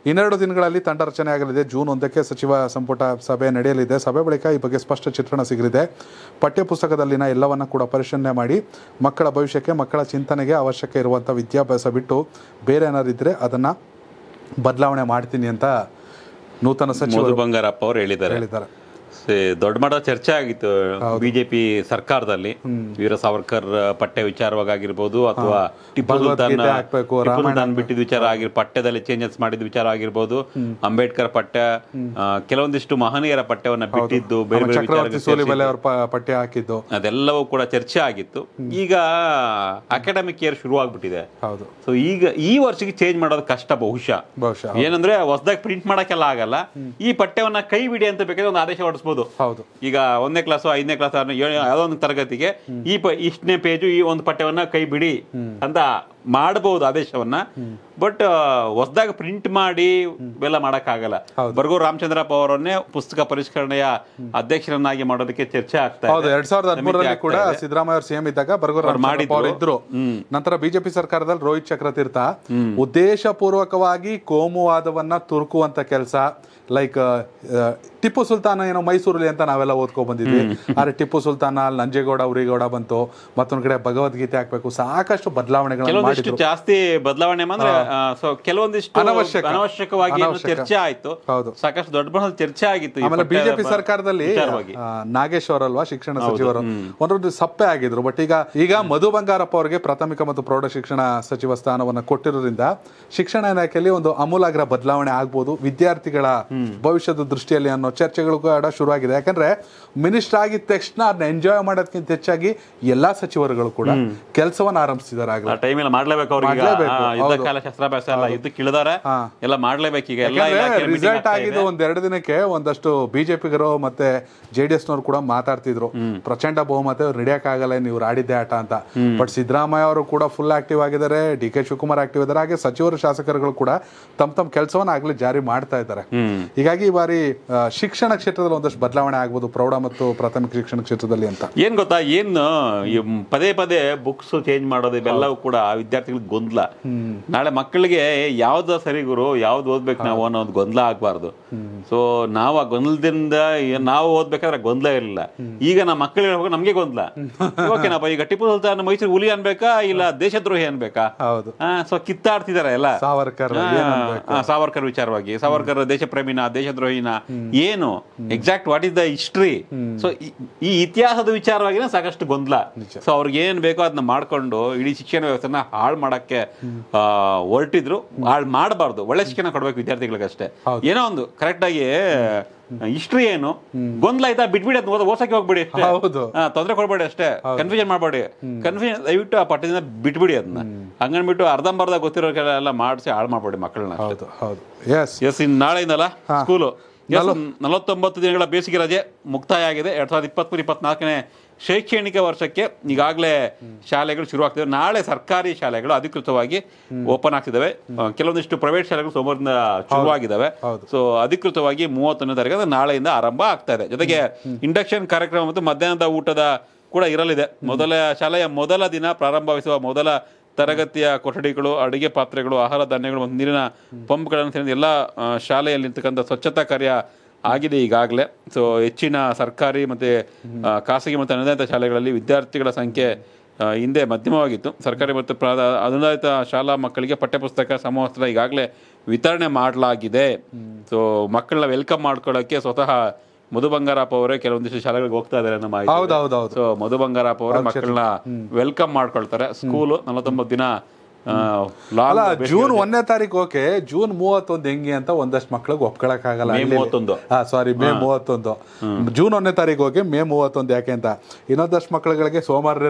ಇನ್ನೆರಡು ದಿನಗಳಲ್ಲಿ ತಂಡ ರಚನೆ ಆಗಲಿದೆ ಜೂನ್ ಒಂದಕ್ಕೆ ಸಚಿವ ಸಂಪುಟ ಸಭೆ ನಡೆಯಲಿದೆ ಸಭೆ ಬಳಿಕ ಈ ಬಗ್ಗೆ ಸ್ಪಷ್ಟ ಚಿತ್ರಣ ಸಿಗಲಿದೆ ಪಠ್ಯಪುಸ್ತಕದಲ್ಲಿನ ಎಲ್ಲವನ್ನ ಕೂಡ ಪರಿಶೀಲನೆ ಮಾಡಿ ಮಕ್ಕಳ ಭವಿಷ್ಯಕ್ಕೆ ಮಕ್ಕಳ ಚಿಂತನೆಗೆ ಅವಶ್ಯಕ ಇರುವಂಥ ವಿದ್ಯಾಭ್ಯಾಸ ಬಿಟ್ಟು ಬೇರೆ ಏನಾರಿದ್ರೆ ಅದನ್ನ ಬದಲಾವಣೆ ಮಾಡ್ತೀನಿ ಅಂತ ನೂತನ ಸಚಿವ ಬಂಗಾರಪ್ಪ ಅವರು ಹೇಳಿದ್ದಾರೆ ಹೇಳಿದ್ದಾರೆ ದೊಡ್ಡ ಮಟ್ಟ ಚರ್ಚೆ ಆಗಿತ್ತು ಬಿಜೆಪಿ ಸರ್ಕಾರದಲ್ಲಿ ವೀರ ಸಾವರ್ಕರ್ ಪಠ್ಯ ವಿಚಾರವಾಗಿರ್ಬೋದು ಅಥವಾ ಟಿಪ್ಪು ವಿಚಾರ ಆಗಿರ್ ಪಠ್ಯದಲ್ಲಿ ಚೇಂಜಸ್ ಮಾಡಿದ ವಿಚಾರ ಆಗಿರ್ಬೋದು ಅಂಬೇಡ್ಕರ್ ಪಠ್ಯ ಕೆಲವೊಂದಿಷ್ಟು ಮಹನೀಯರ ಪಠ್ಯವನ್ನ ಬಿಟ್ಟಿದ್ದು ಬೇರೆ ಬೇರೆ ಪಠ್ಯ ಹಾಕಿದ್ದು ಅದೆಲ್ಲವೂ ಕೂಡ ಚರ್ಚೆ ಆಗಿತ್ತು ಈಗ ಅಕಾಡೆಮಿಕ್ ಇಯರ್ ಶುರು ಆಗ್ಬಿಟ್ಟಿದೆ ಹೌದು ಸೊ ಈಗ ಈ ವರ್ಷಕ್ಕೆ ಚೇಂಜ್ ಮಾಡೋದು ಕಷ್ಟ ಬಹುಶಃ ಏನಂದ್ರೆ ಹೊಸದಾಗಿ ಪ್ರಿಂಟ್ ಮಾಡಕ್ಕೆಲ್ಲ ಆಗಲ್ಲ ಈ ಪಠ್ಯವನ್ನ ಕೈ ಬಿಡಿ ಅಂತ ಬೇಕಾದ್ರೆ ಒಂದು ಆದೇಶ ಹೊರಡಿಸಬಹುದು ಹೌದು ಈಗ ಒಂದನೇ ಕ್ಲಾಸ್ ಐದನೇ ಕ್ಲಾಸ್ ಯಾವ್ದೋ ಒಂದು ತರಗತಿಗೆ ಈ ಪ ಇಷ್ಟನೇ ಪೇಜು ಈ ಒಂದು ಪಠ್ಯವನ್ನ ಕೈ ಬಿಡಿ ಅಂತ ಮಾಡಬಹುದು ಆದೇಶವನ್ನ ಬಟ್ ಹೊಸದಾಗ ಪ್ರಿಂಟ್ ಮಾಡಿ ಇವೆಲ್ಲ ಆಗಲ್ಲ ಬರ್ಗೋ ರಾಮಚಂದ್ರಪ್ಪ ಅವರನ್ನೇ ಪುಸ್ತಕ ಪರಿಷ್ಕರಣೆಯ ಅಧ್ಯಕ್ಷರನ್ನಾಗಿ ಮಾಡೋದಕ್ಕೆ ಚರ್ಚೆ ಆಗ್ತಾ ಹೌದು ಎರಡ್ ಸಾವಿರದ ಹದಿಮೂರರಲ್ಲಿ ಕೂಡ ಸಿದ್ದರಾಮಯ್ಯ ಅವರು ಸಿಎಂ ಇದ್ದಾಗ ಬರ್ಗೋ ರಾಮಚಂದ್ರಪ್ಪ ಅವರು ಇದ್ರು ನಂತರ ಬಿಜೆಪಿ ಸರ್ಕಾರದಲ್ಲಿ ರೋಹಿತ್ ಚಕ್ರತೀರ್ಥ ಉದ್ದೇಶ ಪೂರ್ವಕವಾಗಿ ಕೋಮುವಾದವನ್ನ ತುರುಕುವಂತ ಕೆಲಸ ಲೈಕ್ ಟಿಪ್ಪು ಸುಲ್ತಾನ ಏನೋ ಮೈಸೂರಲ್ಲಿ ಅಂತ ನಾವೆಲ್ಲ ಓದ್ಕೊ ಬಂದಿದ್ವಿ ಆದ್ರೆ ಟಿಪ್ಪು ಸುಲ್ತಾನ ಅಲ್ಲಿ ನಂಜೇಗೌಡ ಉರಿಗೌಡ ಬಂತು ಮತ್ತೊಂದ್ ಕಡೆ ಭಗವದ್ಗೀತೆ ಹಾಕ್ಬೇಕು ಸಾಕಷ್ಟು ಬದಲಾವಣೆಗಳು ಜಾಸ್ತಿ ಬದಲಾವಣೆ ಅಂದ್ರೆ ಕೆಲವೊಂದಿಷ್ಟು ಅನವಶ್ಯಕವಾಗಿ ಚರ್ಚೆ ಆಯ್ತು ಹೌದು ಸಾಕಷ್ಟು ದೊಡ್ಡ ಚರ್ಚೆ ಆಗಿತ್ತು ಆಮೇಲೆ ಬಿಜೆಪಿ ಸರ್ಕಾರದಲ್ಲಿ ನಾಗೇಶ್ ಅವರಲ್ವಾ ಶಿಕ್ಷಣ ಸಚಿವರು ಒಂದೊಂದು ಸಪ್ಪೆ ಆಗಿದ್ರು ಬಟ್ ಈಗ ಈಗ ಮಧು ಬಂಗಾರಪ್ಪ ಅವರಿಗೆ ಪ್ರಾಥಮಿಕ ಮತ್ತು ಪ್ರೌಢ ಶಿಕ್ಷಣ ಸಚಿವ ಸ್ಥಾನವನ್ನು ಕೊಟ್ಟಿರೋದ್ರಿಂದ ಶಿಕ್ಷಣ ಇಲಾಖೆಯಲ್ಲಿ ಒಂದು ಅಮೂಲಾಗ್ರ ಬದಲಾವಣೆ ಆಗ್ಬೋದು ವಿದ್ಯಾರ್ಥಿಗಳ ಭವಿಷ್ಯದ ದೃಷ್ಟಿಯಲ್ಲಿ ಅನ್ನೋ ಚರ್ಚೆಗಳು ಕೂಡ ಶುರುವಾಗಿದೆ ಯಾಕಂದ್ರೆ ಮಿನಿಸ್ಟರ್ ಆಗಿದ ತಕ್ಷಣ ಅದನ್ನ ಎಂಜಾಯ್ ಮಾಡೋದಕ್ಕಿಂತ ಹೆಚ್ಚಾಗಿ ಎಲ್ಲಾ ಸಚಿವರುಗಳು ಕೂಡ ಕೆಲಸವನ್ನು ಆರಂಭಿಸಿದ್ದಾರೆ ಒಂದೆರಡು ದಿನಕ್ಕೆ ಒಂದಷ್ಟು ಬಿಜೆಪಿಗರು ಮತ್ತೆ ಜೆಡಿಎಸ್ ನವರು ಕೂಡ ಮಾತಾಡ್ತಿದ್ರು ಪ್ರಚಂಡ ಬಹುಮತ ನಡೆಯಕ್ಕಾಗಲ್ಲ ನೀವು ಆಡಿದ್ದೆ ಆಟ ಅಂತ ಬಟ್ ಸಿದ್ದರಾಮಯ್ಯ ಅವರು ಕೂಡ ಫುಲ್ ಆಕ್ಟಿವ್ ಆಗಿದ್ದಾರೆ ಡಿ ಕೆ ಶಿವಕುಮಾರ್ ಆಕ್ಟಿವ್ ಇದ್ದಾರೆ ಹಾಗೆ ಸಚಿವರು ಶಾಸಕರುಗಳು ಕೂಡ ತಮ್ಮ ತಮ್ಮ ಕೆಲಸವನ್ನ ಆಗ್ಲಿ ಜಾರಿ ಮಾಡ್ತಾ ಇದ್ದಾರೆ ಹೀಗಾಗಿ ಈ ಬಾರಿ ಶಿಕ್ಷಣ ಕ್ಷೇತ್ರದಲ್ಲಿ ಒಂದಷ್ಟು ಬದಲಾವಣೆ ಆಗ್ಬೋದು ಪ್ರೌಢ ಮತ್ತು ಪ್ರಾಥಮಿಕ ಶಿಕ್ಷಣ ಕ್ಷೇತ್ರದಲ್ಲಿ ಅಂತ ಏನು ಗೊತ್ತಾ ಏನು ಪದೇ ಪದೇ ಬುಕ್ಸ್ ಚೇಂಜ್ ಮಾಡೋದು ಇವೆಲ್ಲವೂ ಕೂಡ ವಿದ್ಯಾರ್ಥಿಗಳಿಗೆ ಗೊಂದಲ ನಾಳೆ ಮಕ್ಕಳಿಗೆ ಯಾವ್ದು ಸರಿ ಗುರು ಯಾವ್ದು ಓದ್ಬೇಕು ನಾವು ಅನ್ನೋದು ಗೊಂದಲ ಆಗ್ಬಾರ್ದು ಸೊ ನಾವು ಆ ಗೊಂದಲದಿಂದ ನಾವು ಓದ್ಬೇಕಾದ್ರೆ ಗೊಂದಲ ಇರಲಿಲ್ಲ ಈಗ ನಮ್ಮ ಮಕ್ಕಳಿಗೆ ಹೇಳ್ಬೇಕು ನಮಗೆ ಗೊಂದಲ ಓಕೆನಪ್ಪ ಈಗ ಟಿಪ್ಪು ಸುಲ್ತಾನ್ ಮೈಸೂರು ಹುಲಿ ಅನ್ಬೇಕಾ ಇಲ್ಲ ದೇಶದ್ರೋಹಿ ಅನ್ಬೇಕಾ ಹೌದು ಸೊ ಕಿತ್ತಾಡ್ತಿದಾರೆ ಎಲ್ಲ ಸಾವರ್ಕರ್ ಸಾವರ್ಕರ್ ವಿಚಾರವಾಗಿ ಸಾವರ್ಕರ್ ದೇಶ ಪ್ರೇಮಿನ ದೇಶದ್ರೋಹಿನ ಏನು exact what is the history so ಈ ಇತಿಹಾಸದ ವಿಚಾರವಾಗಿನ ಸಾಕಷ್ಟು ಗೊಂದಲ ಸೊ ಅವ್ರಿಗೆ ಏನ್ ಬೇಕೋ ಅದನ್ನ ಮಾಡ್ಕೊಂಡು ಇಡೀ ಶಿಕ್ಷಣ ವ್ಯವಸ್ಥೆನ ಹಾಳು ಮಾಡಕ್ಕೆ ಹೊರಟಿದ್ರು ಹಾಳು ಮಾಡಬಾರ್ದು ಒಳ್ಳೆ ಶಿಕ್ಷಣ ಕೊಡಬೇಕು ವಿದ್ಯಾರ್ಥಿಗಳಿಗಷ್ಟೇ ಏನೋ ಒಂದು ಕರೆಕ್ಟಾಗಿ ಹಿಸ್ಟ್ರಿ ಏನು ಗೊಂದಲ ಆಯ್ತಾ ಬಿಟ್ಬಿಡಿ ಓಸಕ್ಕೆ ಹೋಗ್ಬಿಡಿ ತೊಂದರೆ ಕೊಡ್ಬೇಡಿ ಅಷ್ಟೇ ಕನ್ಫ್ಯೂಷನ್ ಮಾಡಬೇಡಿ ಕನ್ಫ್ಯೂಷನ್ ದಯವಿಟ್ಟು ಆ ಪಠ್ಯದಿಂದ ಬಿಟ್ಬಿಡಿ ಅದನ್ನ ಹಂಗನ್ಬಿಟ್ಟು ಅರ್ಧಂಬರ್ಧ ಗೊತ್ತಿರೋ ಮಾಡಿಸಿ ಹಾಳು ಮಾಡ್ಬೇಡಿ ಮಕ್ಕಳನ್ನ ಎಸ್ ಎಸ್ ನಾಳೆಯಿಂದಲ್ಲ ಸ್ಕೂಲು ನಲವತ್ತೊಂಬತ್ತು ದಿನಗಳ ಬೇಸಿಗೆ ರಜೆ ಮುಕ್ತಾಯ ಆಗಿದೆ ಎರಡ್ ಸಾವಿರದ ಇಪ್ಪತ್ಮೂರು ಇಪ್ಪತ್ನಾಲ್ಕನೇ ಶೈಕ್ಷಣಿಕ ವರ್ಷಕ್ಕೆ ಈಗಾಗಲೇ ಶಾಲೆಗಳು ಶುರು ಆಗ್ತಿದೆ ನಾಳೆ ಸರ್ಕಾರಿ ಶಾಲೆಗಳು ಅಧಿಕೃತವಾಗಿ ಓಪನ್ ಆಗ್ತಿದ್ದಾವೆ ಕೆಲವೊಂದಿಷ್ಟು ಪ್ರೈವೇಟ್ ಶಾಲೆಗಳು ಸೋಮವಾರದಿಂದ ಶುರುವಾಗಿದ್ದಾವೆ ಸೊ ಅಧಿಕೃತವಾಗಿ ಮೂವತ್ತೊಂದನೇ ತಾರೀಕು ನಾಳೆಯಿಂದ ಆರಂಭ ಆಗ್ತಾ ಇದೆ ಜೊತೆಗೆ ಇಂಡಕ್ಷನ್ ಕಾರ್ಯಕ್ರಮ ಮತ್ತು ಮಧ್ಯಾಹ್ನದ ಊಟದ ಕೂಡ ಇರಲಿದೆ ಮೊದಲ ಶಾಲೆಯ ಮೊದಲ ದಿನ ಪ್ರಾರಂಭವಿಸುವ ಮೊದಲ ತರಗತಿಯ ಕೊಠಡಿಗಳು ಅಡುಗೆ ಪಾತ್ರೆಗಳು ಆಹಾರ ಧಾನ್ಯಗಳು ಮತ್ತು ನೀರಿನ ಪಂಪ್ಗಳನ್ನು ಸೇರಿದ ಎಲ್ಲ ಶಾಲೆಯಲ್ಲಿ ಸ್ವಚ್ಛತಾ ಕಾರ್ಯ ಆಗಿದೆ ಈಗಾಗಲೇ ಸೊ ಹೆಚ್ಚಿನ ಸರ್ಕಾರಿ ಮತ್ತು ಖಾಸಗಿ ಮತ್ತು ಅನುದಾನಿತ ಶಾಲೆಗಳಲ್ಲಿ ವಿದ್ಯಾರ್ಥಿಗಳ ಸಂಖ್ಯೆ ಹಿಂದೆ ಮಧ್ಯಮವಾಗಿತ್ತು ಸರ್ಕಾರಿ ಮತ್ತು ಪ್ರಾದ ಅನುದಾನಿತ ಶಾಲಾ ಮಕ್ಕಳಿಗೆ ಪಠ್ಯಪುಸ್ತಕ ಸಮವಸ್ತ್ರ ಈಗಾಗಲೇ ವಿತರಣೆ ಮಾಡಲಾಗಿದೆ ಸೊ ಮಕ್ಕಳನ್ನ ವೆಲ್ಕಮ್ ಮಾಡ್ಕೊಳ್ಳೋಕ್ಕೆ ಸ್ವತಃ ಮಧು ಬಂಗಾರಪ್ಪ ಅವರೇ ಕೆಲವೊಂದಿಷ್ಟು ಶಾಲೆಗಳಿಗೆ ಹೋಗ್ತಾ ಇದ್ದಾರೆ ನಮ್ಮ ಸೊ ಮಧು ಬಂಗಾರಪ್ಪ ಅವರು ಮಕ್ಕಳನ್ನ ವೆಲ್ಕಮ್ ಮಾಡ್ಕೊಳ್ತಾರೆ ಸ್ಕೂಲು ನಲವತ್ತೊಂಬತ್ತು ದಿನ ಜೂನ್ ಒಂದನೇ ತಾರೀಕು ಓಕೆ ಜೂನ್ ಮೂವತ್ತೊಂದು ಹೆಂಗೆ ಅಂತ ಒಂದಷ್ಟು ಮಕ್ಳಿಗೆ ಒಪ್ಕೊಳಕ್ಕಾಗಲ್ಲ ಆಗಲ್ಲ ಸಾರಿ ಮೇ ಮೂವತ್ತೊಂದು ಜೂನ್ ಒಂದನೇ ತಾರೀಕು ಹೋಗಿ ಮೇ ಮೂವತ್ತೊಂದು ಯಾಕೆ ಅಂತ ಇನ್ನೊಂದಷ್ಟು ಮಕ್ಳುಗಳಿಗೆ ಸೋಮವಾರ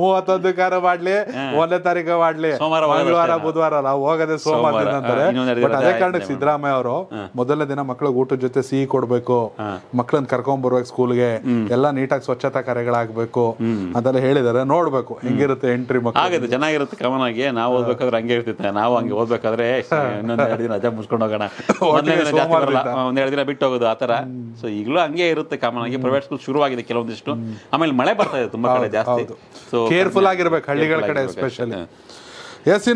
ಮೂವತ್ತೊಂದು ಕಾರ ಮಾಡ್ಲಿ ಒಂದನೇ ತಾರೀಕು ಮಾಡ್ಲಿ ಮಂಗಳವಾರ ಬುಧವಾರ ಹೋಗದೆ ಸೋಮವಾರ ಅಂತಾರೆ ಬಟ್ ಅದೇ ಕಾರಣಕ್ಕೆ ಸಿದ್ದರಾಮಯ್ಯ ಅವರು ಮೊದಲನೇ ದಿನ ಮಕ್ಳಿಗೆ ಊಟದ ಜೊತೆ ಸಿಹಿ ಕೊಡ್ಬೇಕು ಮಕ್ಳನ್ನ ಕರ್ಕೊಂಡ್ ಬರ್ಬೇಕು ಸ್ಕೂಲ್ಗೆ ಎಲ್ಲಾ ನೀಟಾಗಿ ಸ್ವಚ್ಛತಾ ಕಾರ್ಯಗಳಾಗಬೇಕು ಅಂತೆಲ್ಲ ಹೇಳಿದಾರೆ ನೋಡ್ಬೇಕು ಹೆಂಗಿರುತ್ತೆ ಎಂಟ್ರಿ ಮಕ್ಳು ಹಾಗಾದ್ರೆ ಚೆನ್ನಾಗಿರುತ್ತೆ ಕಾಮನ್ ಆಗಿ ನಾವು ಓದ್ಬೇಕಾದ್ರೆ ಹಂಗೆ ಇರ್ತಿತ್ತೆ ನಾವು ಹಂಗೆ ಓದ್ಬೇಕಾದ್ರೆ ಇನ್ನೊಂದ್ ಎರಡು ದಿನ ರಜಾ ಮುಚ್ಕೊಂಡು ಹೋಗೋಣ [LAUGHS] ಒಂದೆರಡು ದಿನ ಬಿಟ್ಟು ಹೋಗೋದು ಆ ಥರ ಸೊ ಈಗಲೂ ಹಂಗೆ ಇರುತ್ತೆ ಕಾಮನ್ ಆಗಿ ಪ್ರೈವೇಟ್ ಸ್ಕೂಲ್ ಶುರುವಾಗಿದೆ ಕೆಲವೊಂದಿಷ್ಟು ಆಮೇಲೆ ಮಳೆ ಬರ್ತಾ ಇದೆ ತುಂಬಾ ಕಡೆ ಜಾಸ್ತಿ ಸೊ ಕೇರ್ಫುಲ್ ಆಗಿರ್ಬೇಕು ಹಳ್ಳಿಗಳ ಕಡೆ ಸ್ಪೆಷಲ್ ಎಸ್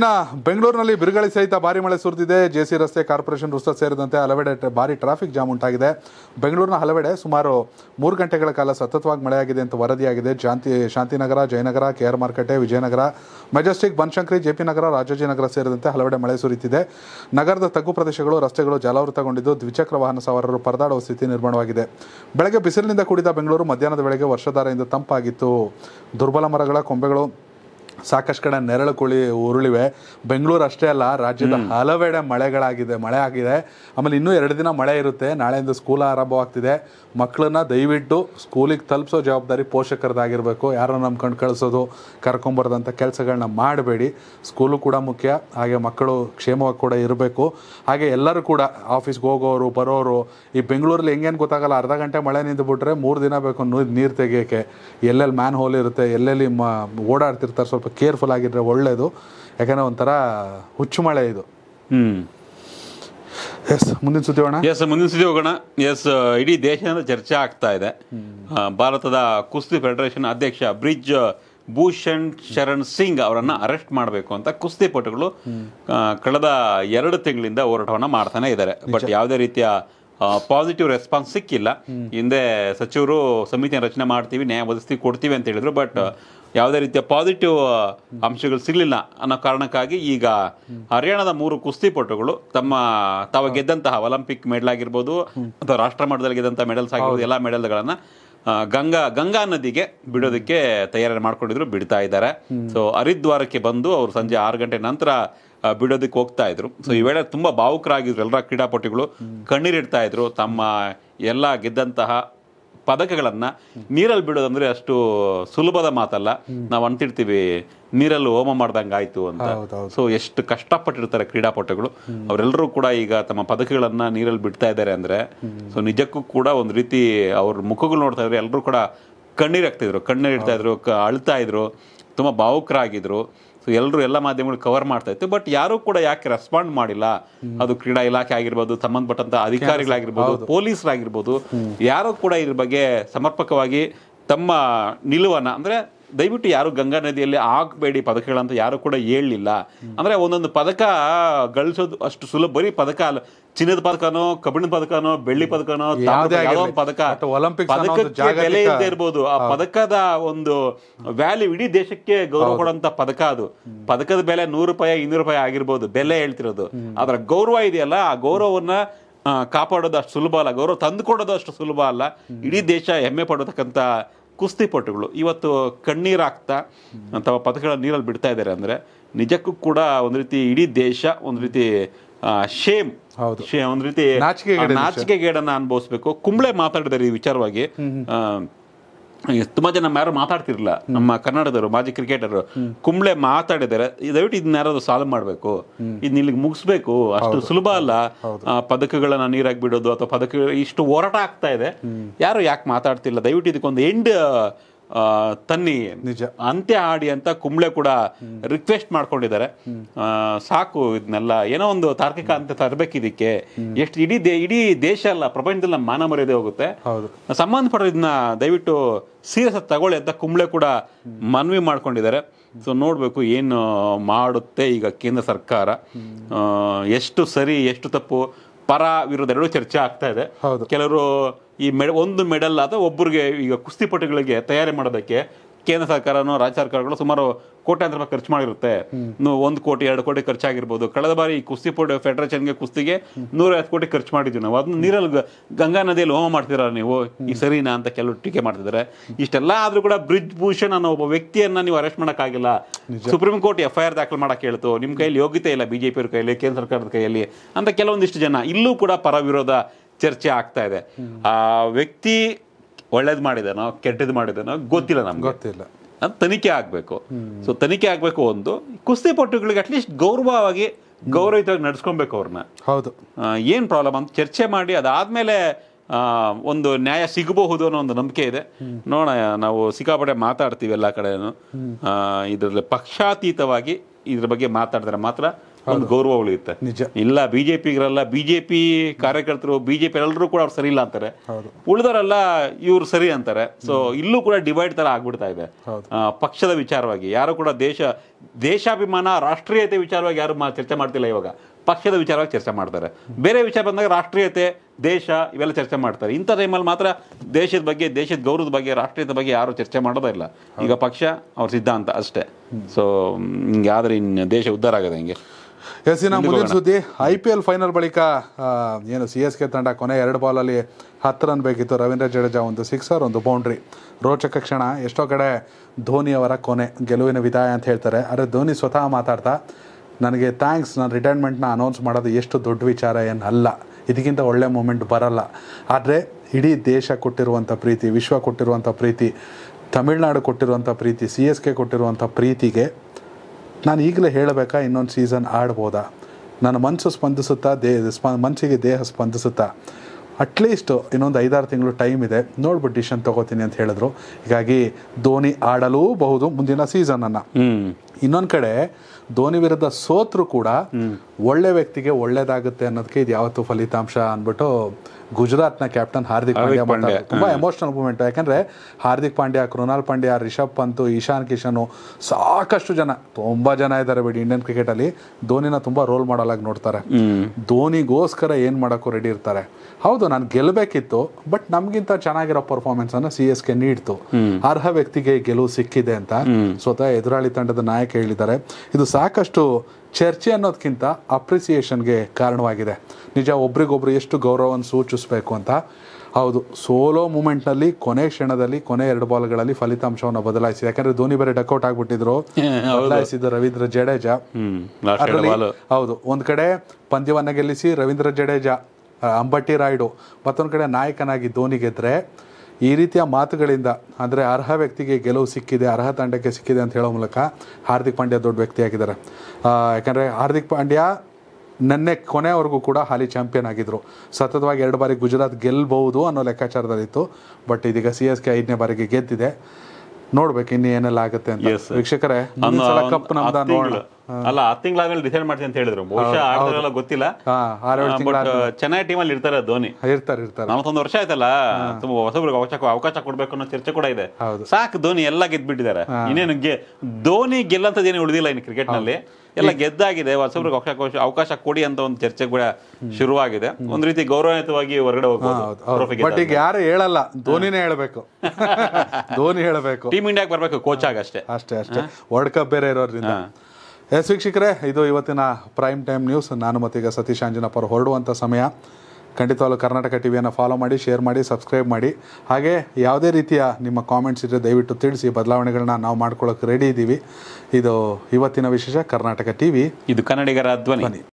ಬೆಂಗಳೂರಿನಲ್ಲಿ ಬಿರುಗಾಳಿ ಸಹಿತ ಭಾರಿ ಮಳೆ ಸುರಿದಿದೆ ಜೆಸಿ ರಸ್ತೆ ಕಾರ್ಪೊರೇಷನ್ ವೃತ್ತ ಸೇರಿದಂತೆ ಹಲವೆಡೆ ಭಾರಿ ಟ್ರಾಫಿಕ್ ಜಾಮ್ ಉಂಟಾಗಿದೆ ಬೆಂಗಳೂರಿನ ಹಲವೆಡೆ ಸುಮಾರು ಮೂರು ಗಂಟೆಗಳ ಕಾಲ ಸತತವಾಗಿ ಮಳೆಯಾಗಿದೆ ಅಂತ ವರದಿಯಾಗಿದೆ Shanti Shantinagar Jayanagar K R Vijayanagar Majestic Banashankari J P Nagar Rajajinagar ಸೇರಿದಂತೆ ಹಲವೆಡೆ ಮಳೆ ಸುರಿಯುತ್ತಿದೆ ನಗರದ ತಗ್ಗು ಪ್ರದೇಶಗಳು ರಸ್ತೆಗಳು ಜಲಾವೃತಗೊಂಡಿದ್ದು ದ್ವಿಚಕ್ರ ವಾಹನ ಸವಾರರು ಪರದಾಡುವ ಸ್ಥಿತಿ ನಿರ್ಮಾಣವಾಗಿದೆ ಬೆಳಗ್ಗೆ ಬಿಸಿಲಿನಿಂದ ಕೂಡಿದ ಬೆಂಗಳೂರು ಮಧ್ಯಾಹ್ನದ ವೇಳೆಗೆ ವರ್ಷಧಾರೆಯಿಂದ ತಂಪಾಗಿತ್ತು ದುರ್ಬಲ ಮರಗಳ ಕೊಂಬೆಗಳು ಸಾಕಷ್ಟು ಕಡೆ ನೆರಳು ಕುಳಿ ಉರುಳಿವೆ ಬೆಂಗಳೂರು ಅಷ್ಟೇ ಅಲ್ಲ ರಾಜ್ಯದ ಹಲವೆಡೆ ಮಳೆಗಳಾಗಿದೆ ಮಳೆ ಆಗಿದೆ ಆಮೇಲೆ ಇನ್ನೂ ಎರಡು ದಿನ ಮಳೆ ಇರುತ್ತೆ ನಾಳೆಯಿಂದ ಸ್ಕೂಲ್ ಆರಂಭವಾಗ್ತಿದೆ ಮಕ್ಕಳನ್ನ ದಯವಿಟ್ಟು ಸ್ಕೂಲಿಗೆ ತಲುಪಿಸೋ ಜವಾಬ್ದಾರಿ ಪೋಷಕರದಾಗಿರಬೇಕು ಯಾರೋ ನಮ್ಮ ಕಳಿಸೋದು ಕರ್ಕೊಂಬರ್ದಂಥ ಕೆಲಸಗಳನ್ನ ಮಾಡಬೇಡಿ ಸ್ಕೂಲು ಕೂಡ ಮುಖ್ಯ ಹಾಗೆ ಮಕ್ಕಳು ಕ್ಷೇಮವಾಗಿ ಕೂಡ ಇರಬೇಕು ಹಾಗೆ ಎಲ್ಲರೂ ಕೂಡ ಆಫೀಸ್ಗೆ ಹೋಗೋರು ಬರೋರು ಈ ಬೆಂಗಳೂರಲ್ಲಿ ಹೆಂಗೇನು ಗೊತ್ತಾಗಲ್ಲ ಅರ್ಧ ಗಂಟೆ ಮಳೆ ನಿಂತುಬಿಟ್ರೆ ಮೂರು ದಿನ ಬೇಕು ನೀರು ತೆಗಿಯೋಕ್ಕೆ ಎಲ್ಲೆಲ್ಲಿ ಮ್ಯಾನ್ ಹೋಲ್ ಇರುತ್ತೆ ಎಲ್ಲೆಲ್ಲಿ ಮ ಓಡಾಡ್ತಿರ್ತಾರೆ ಸ್ವಲ್ಪ ಕೇರ್ಫುಲ್ ಆಗಿದ್ರೆ ಒಳ್ಳೇದು ಯಾಕಂದ್ರೆ ಒಂಥರ ಹುಚ್ಚು ಮಳೆ ಇದು ಎಸ್ ಮುಂದಿನ ಸುದ್ದಿ ಹೋಗೋಣ ಎಸ್ ಮುಂದಿನ ಸುದ್ದಿ ಹೋಗೋಣ ಎಸ್ ಇಡೀ ದೇಶದ ಚರ್ಚೆ ಆಗ್ತಾ ಇದೆ ಭಾರತದ ಕುಸ್ತಿ ಫೆಡರೇಷನ್ ಅಧ್ಯಕ್ಷ ಬ್ರಿಜ್ ಭೂಷಣ್ ಶರಣ್ ಸಿಂಗ್ ಅವರನ್ನ ಅರೆಸ್ಟ್ ಮಾಡಬೇಕು ಅಂತ ಕುಸ್ತಿ ಪಟುಗಳು ಕಳೆದ ಎರಡು ತಿಂಗಳಿಂದ ಹೋರಾಟವನ್ನ ಮಾಡ್ತಾನೆ ಇದ್ದಾರೆ ಬಟ್ ಯಾವುದೇ ರೀತಿಯ ಪಾಸಿಟಿವ್ ರೆಸ್ಪಾನ್ಸ್ ಸಿಕ್ಕಿಲ್ಲ ಹಿಂದೆ ಸಚಿವರು ಸಮಿತಿಯನ್ನು ರಚನೆ ಮಾಡ್ತೀವಿ ನ್ಯಾಯ ವದಸ್ತಿ ಕೊಡ್ತೀವಿ ಅಂತ ಹೇಳಿದ್ರು ಬಟ್ ಯಾವುದೇ ರೀತಿಯ ಪಾಸಿಟಿವ್ ಅಂಶಗಳು ಸಿಗಲಿಲ್ಲ ಅನ್ನೋ ಕಾರಣಕ್ಕಾಗಿ ಈಗ ಹರಿಯಾಣದ ಮೂರು ಕುಸ್ತಿಪಟುಗಳು ತಮ್ಮ ತಾವು ಗೆದ್ದಂತಹ ಒಲಿಂಪಿಕ್ ಮೆಡಲ್ ಆಗಿರ್ಬೋದು ಅಥವಾ ರಾಷ್ಟ್ರ ಮಟ್ಟದಲ್ಲಿ ಗೆದ್ದಂತಹ ಮೆಡಲ್ಸ್ ಆಗಿರ್ಬೋದು ಎಲ್ಲ ಮೆಡಲ್ಗಳನ್ನ ಗಂಗಾ ಗಂಗಾ ನದಿಗೆ ಬಿಡೋದಕ್ಕೆ ತಯಾರಿ ಮಾಡ್ಕೊಂಡಿದ್ರು ಬಿಡ್ತಾ ಇದ್ದಾರೆ ಸೊ ಹರಿದ್ವಾರಕ್ಕೆ ಬಂದು ಅವರು ಸಂಜೆ ಆರು ಗಂಟೆ ನಂತರ ಬಿಡೋದಕ್ಕೆ ಹೋಗ್ತಾ ಇದ್ರು ಸೊ ಈ ವೇಳೆ ತುಂಬಾ ಭಾವುಕರಾಗಿದ್ರು ಎಲ್ಲರ ಕ್ರೀಡಾಪಟುಗಳು ಕಣ್ಣೀರಿಡ್ತಾ ಇದ್ರು ತಮ್ಮ ಎಲ್ಲ ಗೆದ್ದಂತಹ ಪದಕಗಳನ್ನು ನೀರಲ್ಲಿ ಬಿಡೋದಂದ್ರೆ ಅಷ್ಟು ಸುಲಭದ ಮಾತಲ್ಲ ನಾವು ಅಂತಿರ್ತೀವಿ ನೀರಲ್ಲಿ ಹೋಮ ಮಾಡ್ದಂಗೆ ಆಯ್ತು ಅಂತ ಸೊ ಎಷ್ಟು ಕಷ್ಟಪಟ್ಟಿರ್ತಾರೆ ಕ್ರೀಡಾಪಟುಗಳು ಅವರೆಲ್ಲರೂ ಕೂಡ ಈಗ ತಮ್ಮ ಪದಕಗಳನ್ನು ನೀರಲ್ಲಿ ಬಿಡ್ತಾ ಇದ್ದಾರೆ ಅಂದ್ರೆ ಸೊ ನಿಜಕ್ಕೂ ಕೂಡ ಒಂದು ರೀತಿ ಅವ್ರ ಮುಖಗಳು ನೋಡ್ತಾ ಇದ್ರೆ ಎಲ್ಲರೂ ಕೂಡ ಕಣ್ಣೀರು ಹಾಕ್ತಿದ್ರು ಕಣ್ಣೀರು ಇಡ್ತಾ ಇದ್ರು ಅಳ್ತಾ ಇದ್ರು ತುಂಬಾ ಭಾವುಕರಾಗಿದ್ರು ಸೊ ಎಲ್ಲರೂ ಎಲ್ಲ ಮಾಧ್ಯಮಗಳು ಕವರ್ ಮಾಡ್ತಾ ಇತ್ತು ಬಟ್ ಯಾರು ಕೂಡ ಯಾಕೆ ರೆಸ್ಪಾಂಡ್ ಮಾಡಿಲ್ಲ ಅದು ಕ್ರೀಡಾ ಇಲಾಖೆ ಆಗಿರ್ಬೋದು ಸಂಬಂಧಪಟ್ಟಂತ ಅಧಿಕಾರಿಗಳಾಗಿರ್ಬೋದು ಪೊಲೀಸರಾಗಿರ್ಬೋದು ಯಾರು ಕೂಡ ಇದ್ರ ಬಗ್ಗೆ ಸಮರ್ಪಕವಾಗಿ ತಮ್ಮ ನಿಲುವನ್ನ ಅಂದರೆ ದಯವಿಟ್ಟು ಯಾರು ಗಂಗಾ ನದಿಯಲ್ಲಿ ಆಗಬೇಡಿ ಪದಕಗಳಂತ ಯಾರು ಕೂಡ ಹೇಳಲಿಲ್ಲ ಅಂದರೆ ಒಂದೊಂದು ಪದಕ ಗಳಿಸೋದು ಅಷ್ಟು ಸುಲಭ ಬರೀ ಪದಕ ಅಲ್ಲ ಚಿನ್ನದ ಪದಕನೋ ಕಬ್ಬಿಣದ ಪದಕನೋ ಬೆಳ್ಳಿ ಪದಕನೋ ಪದಕ ಒಲಿಂಪಿಕ್ ಬೆಲೆ ಇರ್ಬೋದು ಆ ಪದಕದ ಒಂದು ವ್ಯಾಲ್ಯೂ ಇಡೀ ದೇಶಕ್ಕೆ ಗೌರವ ಕೊಡುವಂತ ಪದಕ ಅದು ಪದಕದ ಬೆಲೆ ನೂರು ರೂಪಾಯಿ ಇನ್ನೂರು ರೂಪಾಯಿ ಆಗಿರ್ಬೋದು ಬೆಲೆ ಹೇಳ್ತಿರೋದು ಅದರ ಗೌರವ ಇದೆಯಲ್ಲ ಆ ಗೌರವವನ್ನ ಕಾಪಾಡೋದು ಅಷ್ಟು ಸುಲಭ ಅಲ್ಲ ಗೌರವ ತಂದುಕೊಡೋದು ಅಷ್ಟು ಸುಲಭ ಅಲ್ಲ ಇಡೀ ದೇಶ ಹೆಮ್ಮೆ ಪಡತಕ್ಕಂತ ಕುಸ್ತಿಪಟುಗಳು ಇವತ್ತು ಕಣ್ಣೀರಾಗ್ತಾ ಅಂತ ಪದಕಗಳ ನೀರಲ್ಲಿ ಬಿಡ್ತಾ ಇದ್ದಾರೆ ಅಂದ್ರೆ ನಿಜಕ್ಕೂ ಕೂಡ ಒಂದು ರೀತಿ ಇಡೀ ದೇಶ ಒಂದು ರೀತಿ ಶೇಮ್ ಒಂದ್ ರೀತಿ ನಾಚಿಕೆ ಗೇಡನ್ನ ಅನ್ಭವಿಸ್ಬೇಕು ಕುಂಬಳೆ ಮಾತಾಡಿದಾರೆ ಈ ವಿಚಾರವಾಗಿ ತುಂಬಾ ಜನ ಯಾರು ಮಾತಾಡ್ತಿರ್ಲಿಲ್ಲ ನಮ್ಮ ಕನ್ನಡದವರು ಮಾಜಿ ಕ್ರಿಕೆಟರ್ ಕುಂಬ್ಳೆ ಮಾತಾಡಿದ್ದಾರೆ ದಯವಿಟ್ಟು ಇದನ್ನ ಯಾರಾದ್ರು ಸಾಲ್ವ್ ಮಾಡ್ಬೇಕು ಇದನ್ನ ಇಲ್ಲಿಗೆ ಮುಗಿಸ್ಬೇಕು ಅಷ್ಟು ಸುಲಭ ಅಲ್ಲ ಪದಕಗಳನ್ನ ನೀರಾಗಿ ಬಿಡೋದು ಅಥವಾ ಪದಕ ಇಷ್ಟು ಹೋರಾಟ ಆಗ್ತಾ ಇದೆ ಯಾರು ಯಾಕೆ ಮಾತಾಡ್ತಿಲ್ಲ ದಯವಿಟ್ಟು ಇದಕ್ಕೊಂದು ಎಂಡ್ ತನ್ನಿ ನಿಜ ಅಂತ್ಯ ಆಡಿ ಅಂತ ಕುಂಬಳೆ ಕೂಡ ರಿಕ್ವೆಸ್ಟ್ ಮಾಡ್ಕೊಂಡಿದ್ದಾರೆ ಸಾಕು ಇದನ್ನೆಲ್ಲ ಏನೋ ಒಂದು ತಾರ್ಕಿಕ ಅಂತ ಇದಕ್ಕೆ ಎಷ್ಟು ಇಡೀ ಇಡೀ ದೇಶ ಅಲ್ಲ ಪ್ರಪಂಚದಲ್ಲಿ ಮಾನ ಮರ್ಯಾದೆ ಹೋಗುತ್ತೆ ಸಂಬಂಧಪಟ್ಟ ಇದನ್ನ ದಯವಿಟ್ಟು ಸೀರಿಯಸ್ ತಗೊಳ್ಳಿ ಅಂತ ಕುಂಬಳೆ ಕೂಡ ಮನವಿ ಮಾಡ್ಕೊಂಡಿದ್ದಾರೆ ಸೊ ನೋಡಬೇಕು ಏನು ಮಾಡುತ್ತೆ ಈಗ ಕೇಂದ್ರ ಸರ್ಕಾರ ಎಷ್ಟು ಸರಿ ಎಷ್ಟು ತಪ್ಪು ಪರ ವಿರೋಧ ಎರಡೂ ಚರ್ಚೆ ಆಗ್ತಾ ಇದೆ ಕೆಲವರು ಈ ಮೆಡ್ ಒಂದು ಮೆಡಲ್ ಅಥವಾ ಒಬ್ಬರಿಗೆ ಈಗ ಕುಸ್ತಿಪಟುಗಳಿಗೆ ತಯಾರಿ ಮಾಡೋದಕ್ಕೆ ಕೇಂದ್ರ ಸರ್ಕಾರನೋ ರಾಜ್ಯ ಸರ್ಕಾರಗಳು ಸುಮಾರು ಕೋಟ್ಯಾಂತರ ರೂಪಾಯಿ ಖರ್ಚು ಮಾಡಿರುತ್ತೆ ಒಂದು ಕೋಟಿ ಎರಡು ಕೋಟಿ ಖರ್ಚಾಗಿರ್ಬೋದು ಕಳೆದ ಬಾರಿ ಈ ಕುಸ್ತಿ ಫೆಡರೇಷನ್ಗೆ ಕುಸ್ತಿಗೆ ನೂರೈವತ್ತು ಕೋಟಿ ಖರ್ಚು ಮಾಡಿದ್ವಿ ನಾವು ಅದನ್ನ ನೀರಲ್ಲಿ ಗಂಗಾ ನದಿಯಲ್ಲಿ ಹೋಮ ಮಾಡ್ತೀರ ನೀವು ಈ ಸರಿನಾ ಅಂತ ಕೆಲವರು ಟೀಕೆ ಮಾಡ್ತಿದ್ದಾರೆ ಇಷ್ಟೆಲ್ಲ ಆದರೂ ಕೂಡ ಬ್ರಿಜ್ ಭೂಷಣ್ ಅನ್ನೋ ಒಬ್ಬ ವ್ಯಕ್ತಿಯನ್ನ ನೀವು ಅರೆಸ್ಟ್ ಮಾಡೋಕ್ಕಾಗಿಲ್ಲ Supreme Court F I R ದಾಖಲು ಮಾಡೋಕ್ಕೆ ಹೇಳ್ತು ನಿಮ್ಮ ಕೈಯಲ್ಲಿ ಯೋಗ್ಯತೆ ಇಲ್ಲ ಬಿಜೆಪಿಯವ್ರ ಕೈಯಲ್ಲಿ ಕೇಂದ್ರ ಸರ್ಕಾರದ ಕೈಯಲ್ಲಿ ಅಂತ ಕೆಲವೊಂದಿಷ್ಟು ಜನ ಇಲ್ಲೂ ಕೂಡ ಪರ ವಿರೋಧ ಚರ್ಚೆ ಆಗ್ತಾ ಇದೆ ಆ ವ್ಯಕ್ತಿ ಒಳ್ಳೇದ್ ಮಾಡಿದನೋ ಕೆಟ್ಟದ್ ಮಾಡಿದನೋ ಗೊತ್ತಿಲ್ಲ ನಮ್ಗೆ ಗೊತ್ತಿಲ್ಲ ತನಿಖೆ ಆಗಬೇಕು ಸೊ ತನಿಖೆ ಆಗಬೇಕು ಒಂದು ಪಟುಗಳಿಗೆ ಅಟ್ಲೀಸ್ಟ್ ಗೌರವವಾಗಿ ಗೌರವಿತವಾಗಿ ನಡ್ಸ್ಕೊಬೇಕು ಅವ್ರನ್ನ ಹೌದು ಏನು ಪ್ರಾಬ್ಲಮ್ ಅಂತ ಚರ್ಚೆ ಮಾಡಿ ಅದಾದಮೇಲೆ ಒಂದು ನ್ಯಾಯ ಸಿಗಬಹುದು ಅನ್ನೋ ಒಂದು ನಂಬಿಕೆ ಇದೆ ನೋಡ ನಾವು ಸಿಕ್ಕಾಪಟ್ಟೆ ಮಾತಾಡ್ತೀವಿ ಎಲ್ಲ ಕಡೆನೂ ಇದರಲ್ಲಿ ಪಕ್ಷಾತೀತವಾಗಿ ಇದ್ರ ಬಗ್ಗೆ ಮಾತಾಡಿದ್ರೆ ಮಾತ್ರ ಒಂದು ಗೌರವ ಉಳಿಯುತ್ತೆ ಇಲ್ಲ ಬಿಜೆಪಿಗರಲ್ಲ ಬಿಜೆಪಿ ಕಾರ್ಯಕರ್ತರು ಬಿಜೆಪಿ ಎಲ್ಲರೂ ಕೂಡ ಅವ್ರು ಸರಿ ಇಲ್ಲ ಅಂತಾರೆ ಉಳಿದವರೆಲ್ಲ ಇವ್ರು ಸರಿ ಅಂತಾರೆ ಸೊ ಇಲ್ಲೂ ಕೂಡ ಡಿವೈಡ್ ತರ ಆಗ್ಬಿಡ್ತಾ ಇದೆ ಪಕ್ಷದ ವಿಚಾರವಾಗಿ ಯಾರು ಕೂಡ ದೇಶ ದೇಶಾಭಿಮಾನ ರಾಷ್ಟ್ರೀಯತೆ ವಿಚಾರವಾಗಿ ಯಾರು ಚರ್ಚೆ ಮಾಡ್ತಿಲ್ಲ ಇವಾಗ ಪಕ್ಷದ ವಿಚಾರವಾಗಿ ಚರ್ಚೆ ಮಾಡ್ತಾರೆ ಬೇರೆ ವಿಚಾರ ಬಂದಾಗ ರಾಷ್ಟ್ರೀಯತೆ ದೇಶ ಇವೆಲ್ಲ ಚರ್ಚೆ ಮಾಡ್ತಾರೆ ಇಂಥ ಟೈಮಲ್ಲಿ ಮಾತ್ರ ದೇಶದ ಬಗ್ಗೆ ದೇಶದ ಗೌರವದ ಬಗ್ಗೆ ರಾಷ್ಟ್ರೀಯತೆ ಬಗ್ಗೆ ಯಾರು ಚರ್ಚೆ ಮಾಡೋದೇ ಇಲ್ಲ ಈಗ ಪಕ್ಷ ಅವ್ರ ಸಿದ್ಧಾಂತ ಅಷ್ಟೇ ಸೊ ಹಿಂಗೆ ಆದರೆ ಇನ್ನು ದೇಶ ಉದ್ಧಾರ ಆಗೋದು ಹಿಂಗೆ ಎಸ್ ದಿನ ಮುಂದಿನ ಸುದ್ದಿ ಐ ಪಿ ಎಲ್ ಫೈನಲ್ ಬಳಿಕ ಏನು ಸಿ ಎಸ್ ಕೆ ತಂಡ ಕೊನೆ ಎರಡು ಬಾಲಲ್ಲಿ ಹತ್ತು ರನ್ ಬೇಕಿತ್ತು ರವೀಂದ್ರ ಜಡೇಜಾ ಒಂದು ಸಿಕ್ಸರ್ ಒಂದು ಬೌಂಡ್ರಿ ರೋಚಕ ಕ್ಷಣ ಎಷ್ಟೋ ಕಡೆ ಧೋನಿ ಅವರ ಕೊನೆ ಗೆಲುವಿನ ವಿದಾಯ ಅಂತ ಹೇಳ್ತಾರೆ ಆದರೆ ಧೋನಿ ಸ್ವತಃ ಮಾತಾಡ್ತಾ ನನಗೆ ಥ್ಯಾಂಕ್ಸ್ ನಾನು ರಿಟೈರ್ಮೆಂಟ್ನ ಅನೌನ್ಸ್ ಮಾಡೋದು ಎಷ್ಟು ದೊಡ್ಡ ವಿಚಾರ ಏನಲ್ಲ ಇದಕ್ಕಿಂತ ಒಳ್ಳೆ ಮೂಮೆಂಟ್ ಬರಲ್ಲ ಆದರೆ ಇಡೀ ದೇಶ ಕೊಟ್ಟಿರುವಂಥ ಪ್ರೀತಿ ವಿಶ್ವ ಕೊಟ್ಟಿರುವಂಥ ಪ್ರೀತಿ ತಮಿಳ್ನಾಡು ಕೊಟ್ಟಿರುವಂಥ ಪ್ರೀತಿ ಸಿ ಎಸ್ ಕೆ ಕೊಟ್ಟಿರುವಂಥ ಪ್ರೀತಿಗೆ ನಾನು ಈಗಲೇ ಹೇಳಬೇಕಾ ಇನ್ನೊಂದು ಸೀಸನ್ ಆಡ್ಬೋದಾ ನನ್ನ ಮನಸ್ಸು ಸ್ಪಂದಿಸುತ್ತಾ ದೇಹ ಸ್ಪ ಮನಸ್ಸಿಗೆ ದೇಹ ಸ್ಪಂದಿಸುತ್ತಾ ಅಟ್ಲೀಸ್ಟ್ ಇನ್ನೊಂದು ಐದಾರು ತಿಂಗಳು ಟೈಮ್ ಇದೆ ನೋಡ್ಬಿಟ್ಟು ಡಿಶನ್ ತೊಗೋತೀನಿ ಅಂತ ಹೇಳಿದ್ರು ಹೀಗಾಗಿ ಧೋನಿ ಆಡಲೂಬಹುದು ಮುಂದಿನ ಸೀಸನನ್ನು ಇನ್ನೊಂದು ಕಡೆ ಧೋನಿ ವಿರುದ್ಧ ಸೋತ್ರು ಕೂಡ ಒಳ್ಳೆ ವ್ಯಕ್ತಿಗೆ ಒಳ್ಳೇದಾಗುತ್ತೆ ಅನ್ನೋದಕ್ಕೆ ಇದು ಯಾವತ್ತು ಫಲಿತಾಂಶ ಅಂದ್ಬಿಟ್ಟು ಗುಜರಾತ್ ನ ಕ್ಯಾಪ್ಟನ್ ಹಾರ್ದಿಕ್ ಪಾಂಡ್ಯ ತುಂಬಾ ಎಮೋಷನಲ್ ಮೂಮೆಂಟ್ ಯಾಕಂದ್ರೆ ಹಾರ್ದಿಕ್ ಪಾಂಡ್ಯ ಕೃನಾಲ್ ಪಾಂಡ್ಯ ರಿಷಬ್ ಪಂತ್ ಇಶಾನ್ ಕಿಶನ್ ಸಾಕಷ್ಟು ಜನ ತುಂಬಾ ಜನ ಇದ್ದಾರೆ ಬಿಡಿ ಇಂಡಿಯನ್ ಕ್ರಿಕೆಟ್ ಅಲ್ಲಿ ಧೋನಿನ ತುಂಬಾ ರೋಲ್ ಮಾಡಲಾಗಿ ನೋಡ್ತಾರೆ ಧೋನಿಗೋಸ್ಕರ ಏನ್ ಮಾಡಕ್ಕೂ ರೆಡಿ ಇರ್ತಾರೆ ಹೌದು ನಾನು ಗೆಲ್ಬೇಕಿತ್ತು ಬಟ್ ನಮ್ಗಿಂತ ಚೆನ್ನಾಗಿರೋ ಪರ್ಫಾರ್ಮೆನ್ಸ್ ಅನ್ನ ಸಿ ಎಸ್ ಕೆ ನೀಡ್ತು ಅರ್ಹ ವ್ಯಕ್ತಿಗೆ ಗೆಲುವು ಸಿಕ್ಕಿದೆ ಅಂತ ಸ್ವತಃ ಎದುರಾಳಿ ತಂಡದ ನಾಯಕ ಹೇಳಿದ್ದಾರೆ ಇದು ಸಾಕಷ್ಟು ಚರ್ಚೆ ಅನ್ನೋದಕ್ಕಿಂತ ಅಪ್ರಿಸಿಯೇಷನ್ಗೆ ಕಾರಣವಾಗಿದೆ ನಿಜ ಒಬ್ರಿಗೊಬ್ರು ಎಷ್ಟು ಗೌರವವನ್ನು ಸೂಚಿಸಬೇಕು ಅಂತ ಹೌದು ಸೋಲೋ ಮೂಮೆಂಟ್ನಲ್ಲಿ ಕೊನೆ ಕ್ಷಣದಲ್ಲಿ ಕೊನೆ ಎರಡು ಬಾಲ್ಗಳಲ್ಲಿ ಫಲಿತಾಂಶವನ್ನು ಬದಲಾಯಿಸಿದೆ ಯಾಕಂದ್ರೆ ಧೋನಿ ಬೇರೆ ಡಕೌಟ್ ಆಗಿಬಿಟ್ಟಿದ್ರು ಬದಲಾಯಿಸಿದ ರವೀಂದ್ರ ಜಡೇಜಾ ಹೌದು ಒಂದ್ ಕಡೆ ಪಂದ್ಯವನ್ನ ಗೆಲ್ಲಿಸಿ ರವೀಂದ್ರ ಜಡೇಜಾ ಅಂಬಟ್ಟಿ ರಾಯ್ಡು ಮತ್ತೊಂದು ಕಡೆ ನಾಯಕನಾಗಿ ಧೋನಿ ಗೆದ್ರೆ ಈ ರೀತಿಯ ಮಾತುಗಳಿಂದ ಅಂದರೆ ಅರ್ಹ ವ್ಯಕ್ತಿಗೆ ಗೆಲುವು ಸಿಕ್ಕಿದೆ ಅರ್ಹ ತಂಡಕ್ಕೆ ಸಿಕ್ಕಿದೆ ಅಂತ ಹೇಳೋ ಮೂಲಕ ಹಾರ್ದಿಕ್ ಪಾಂಡ್ಯ ದೊಡ್ಡ ವ್ಯಕ್ತಿಯಾಗಿದ್ದಾರೆ ಯಾಕಂದರೆ ಹಾರ್ದಿಕ್ ಪಾಂಡ್ಯ ನೆನ್ನೆ ಕೊನೆಯವರೆಗೂ ಕೂಡ ಹಾಲಿ ಚಾಂಪಿಯನ್ ಆಗಿದ್ದರು ಸತತವಾಗಿ ಎರಡು ಬಾರಿ ಗುಜರಾತ್ ಗೆಲ್ಲಬಹುದು ಅನ್ನೋ ಲೆಕ್ಕಾಚಾರದಲ್ಲಿತ್ತು ಬಟ್ ಇದೀಗ ಸಿ ಎಸ್ ಕೆ ಐದನೇ ಬಾರಿಗೆ ಗೆದ್ದಿದೆ ನೋಡ್ಬೇಕು ಇನ್ನು ಏನೆಲ್ಲ ಆಗುತ್ತೆ ಅಂತ ವೀಕ್ಷಕರೇ ಕಪ್ ನಮ್ದ ಅಲ್ಲ ಹತ್ತು ಆದ್ಮೇಲೆ ಡಿಸೈಡ್ ಮಾಡ್ತೀನಿ ಅಂತ ಹೇಳಿದ್ರು ಬಹುಶಃ ಗೊತ್ತಿಲ್ಲ ಚೆನ್ನೈ ಟೀಮಲ್ಲಿ ಇರ್ತಾರೆ ಧೋನಿ ಇರ್ತಾರೆ ಇರ್ತಾರೆ ನಮ್ದೊಂದು ವರ್ಷ ಆಯ್ತಲ್ಲ ತುಂಬಾ ಹೊಸಬ್ರಿಗೆ ಅವಕಾಶ ಅವಕಾಶ ಕೊಡ್ಬೇಕು ಅನ್ನೋ ಚರ್ಚೆ ಕೂಡ ಇದೆ ಸಾಕು ಧೋನಿ ಎಲ್ಲ ಗೆದ್ಬಿಟ್ಟಿದ್ದಾರೆ ಇನ್ನೇನು ಧೋನಿ ಗೆಲ್ಲಂತದೇನು ಉಳಿದಿಲ್ಲ ಇನ್ನು ಕ್ರಿಕೆಟ್ ನಲ್ಲಿ ಎಲ್ಲ ಗೆದ್ದಾಗಿದೆ ಹೊಸಬ್ರಿಗೆ ಅವಕಾಶ ಅವಕಾಶ ಕೊಡಿ ಅಂತ ಒಂದು ಚರ್ಚೆ ಕೂಡ ಶುರುವಾಗಿದೆ ಒಂದ್ ರೀತಿ ಗೌರವಯುತವಾಗಿ ಹೊರಗಡೆ ಹೋಗ್ಬೋದು ಬಟ್ ಈಗ ಯಾರು ಹೇಳಲ್ಲ ಧೋನಿನೇ ಹೇಳಬೇಕು [LAUGHS] ಧೋನಿ ಹೇಳಬೇಕು ಟೀಮ್ ಇಂಡಿಯಾಗೆ ಬರಬೇಕು ಕೋಚ್ ಆಗಷ್ಟೇ ಅಷ್ಟೇ ಅಷ್ಟೇ ಅಷ್ಟೇ ವರ್ಲ್ಡ್ ಕಪ್ ಬೇರೆ ಇರೋದ್ರಿಂದ ಎಸ್ ವೀಕ್ಷಕರೇ ಇದು ಇವತ್ತಿನ ಪ್ರೈಮ್ ಟೈಮ್ ನ್ಯೂಸ್ ನಾನು ಮತ್ತೀಗ ಸತೀಶ್ ಆಂಜನಪ್ಪ ಹೊರಡುವಂತ ಸಮಯ ಖಂಡಿತವಾಗ್ಲೂ ಕರ್ನಾಟಕ ಟಿವಿಯನ್ನು ಫಾಲೋ ಮಾಡಿ ಶೇರ್ ಮಾಡಿ ಸಬ್ಸ್ಕ್ರೈಬ್ ಮಾಡಿ ಹಾಗೆ ಯಾವುದೇ ರೀತಿಯ ನಿಮ್ಮ ಕಾಮೆಂಟ್ಸ್ ಇದ್ದರೆ ದಯವಿಟ್ಟು ತಿಳಿಸಿ ಬದಲಾವಣೆಗಳನ್ನ ನಾವು ಮಾಡ್ಕೊಳ್ಳೋಕೆ ರೆಡಿ ಇದ್ದೀವಿ ಇದು ಇವತ್ತಿನ ವಿಶೇಷ ಕರ್ನಾಟಕ ಟಿ ವಿ ಇದು ಕನ್ನಡಿಗರ ಧ್ವನಿ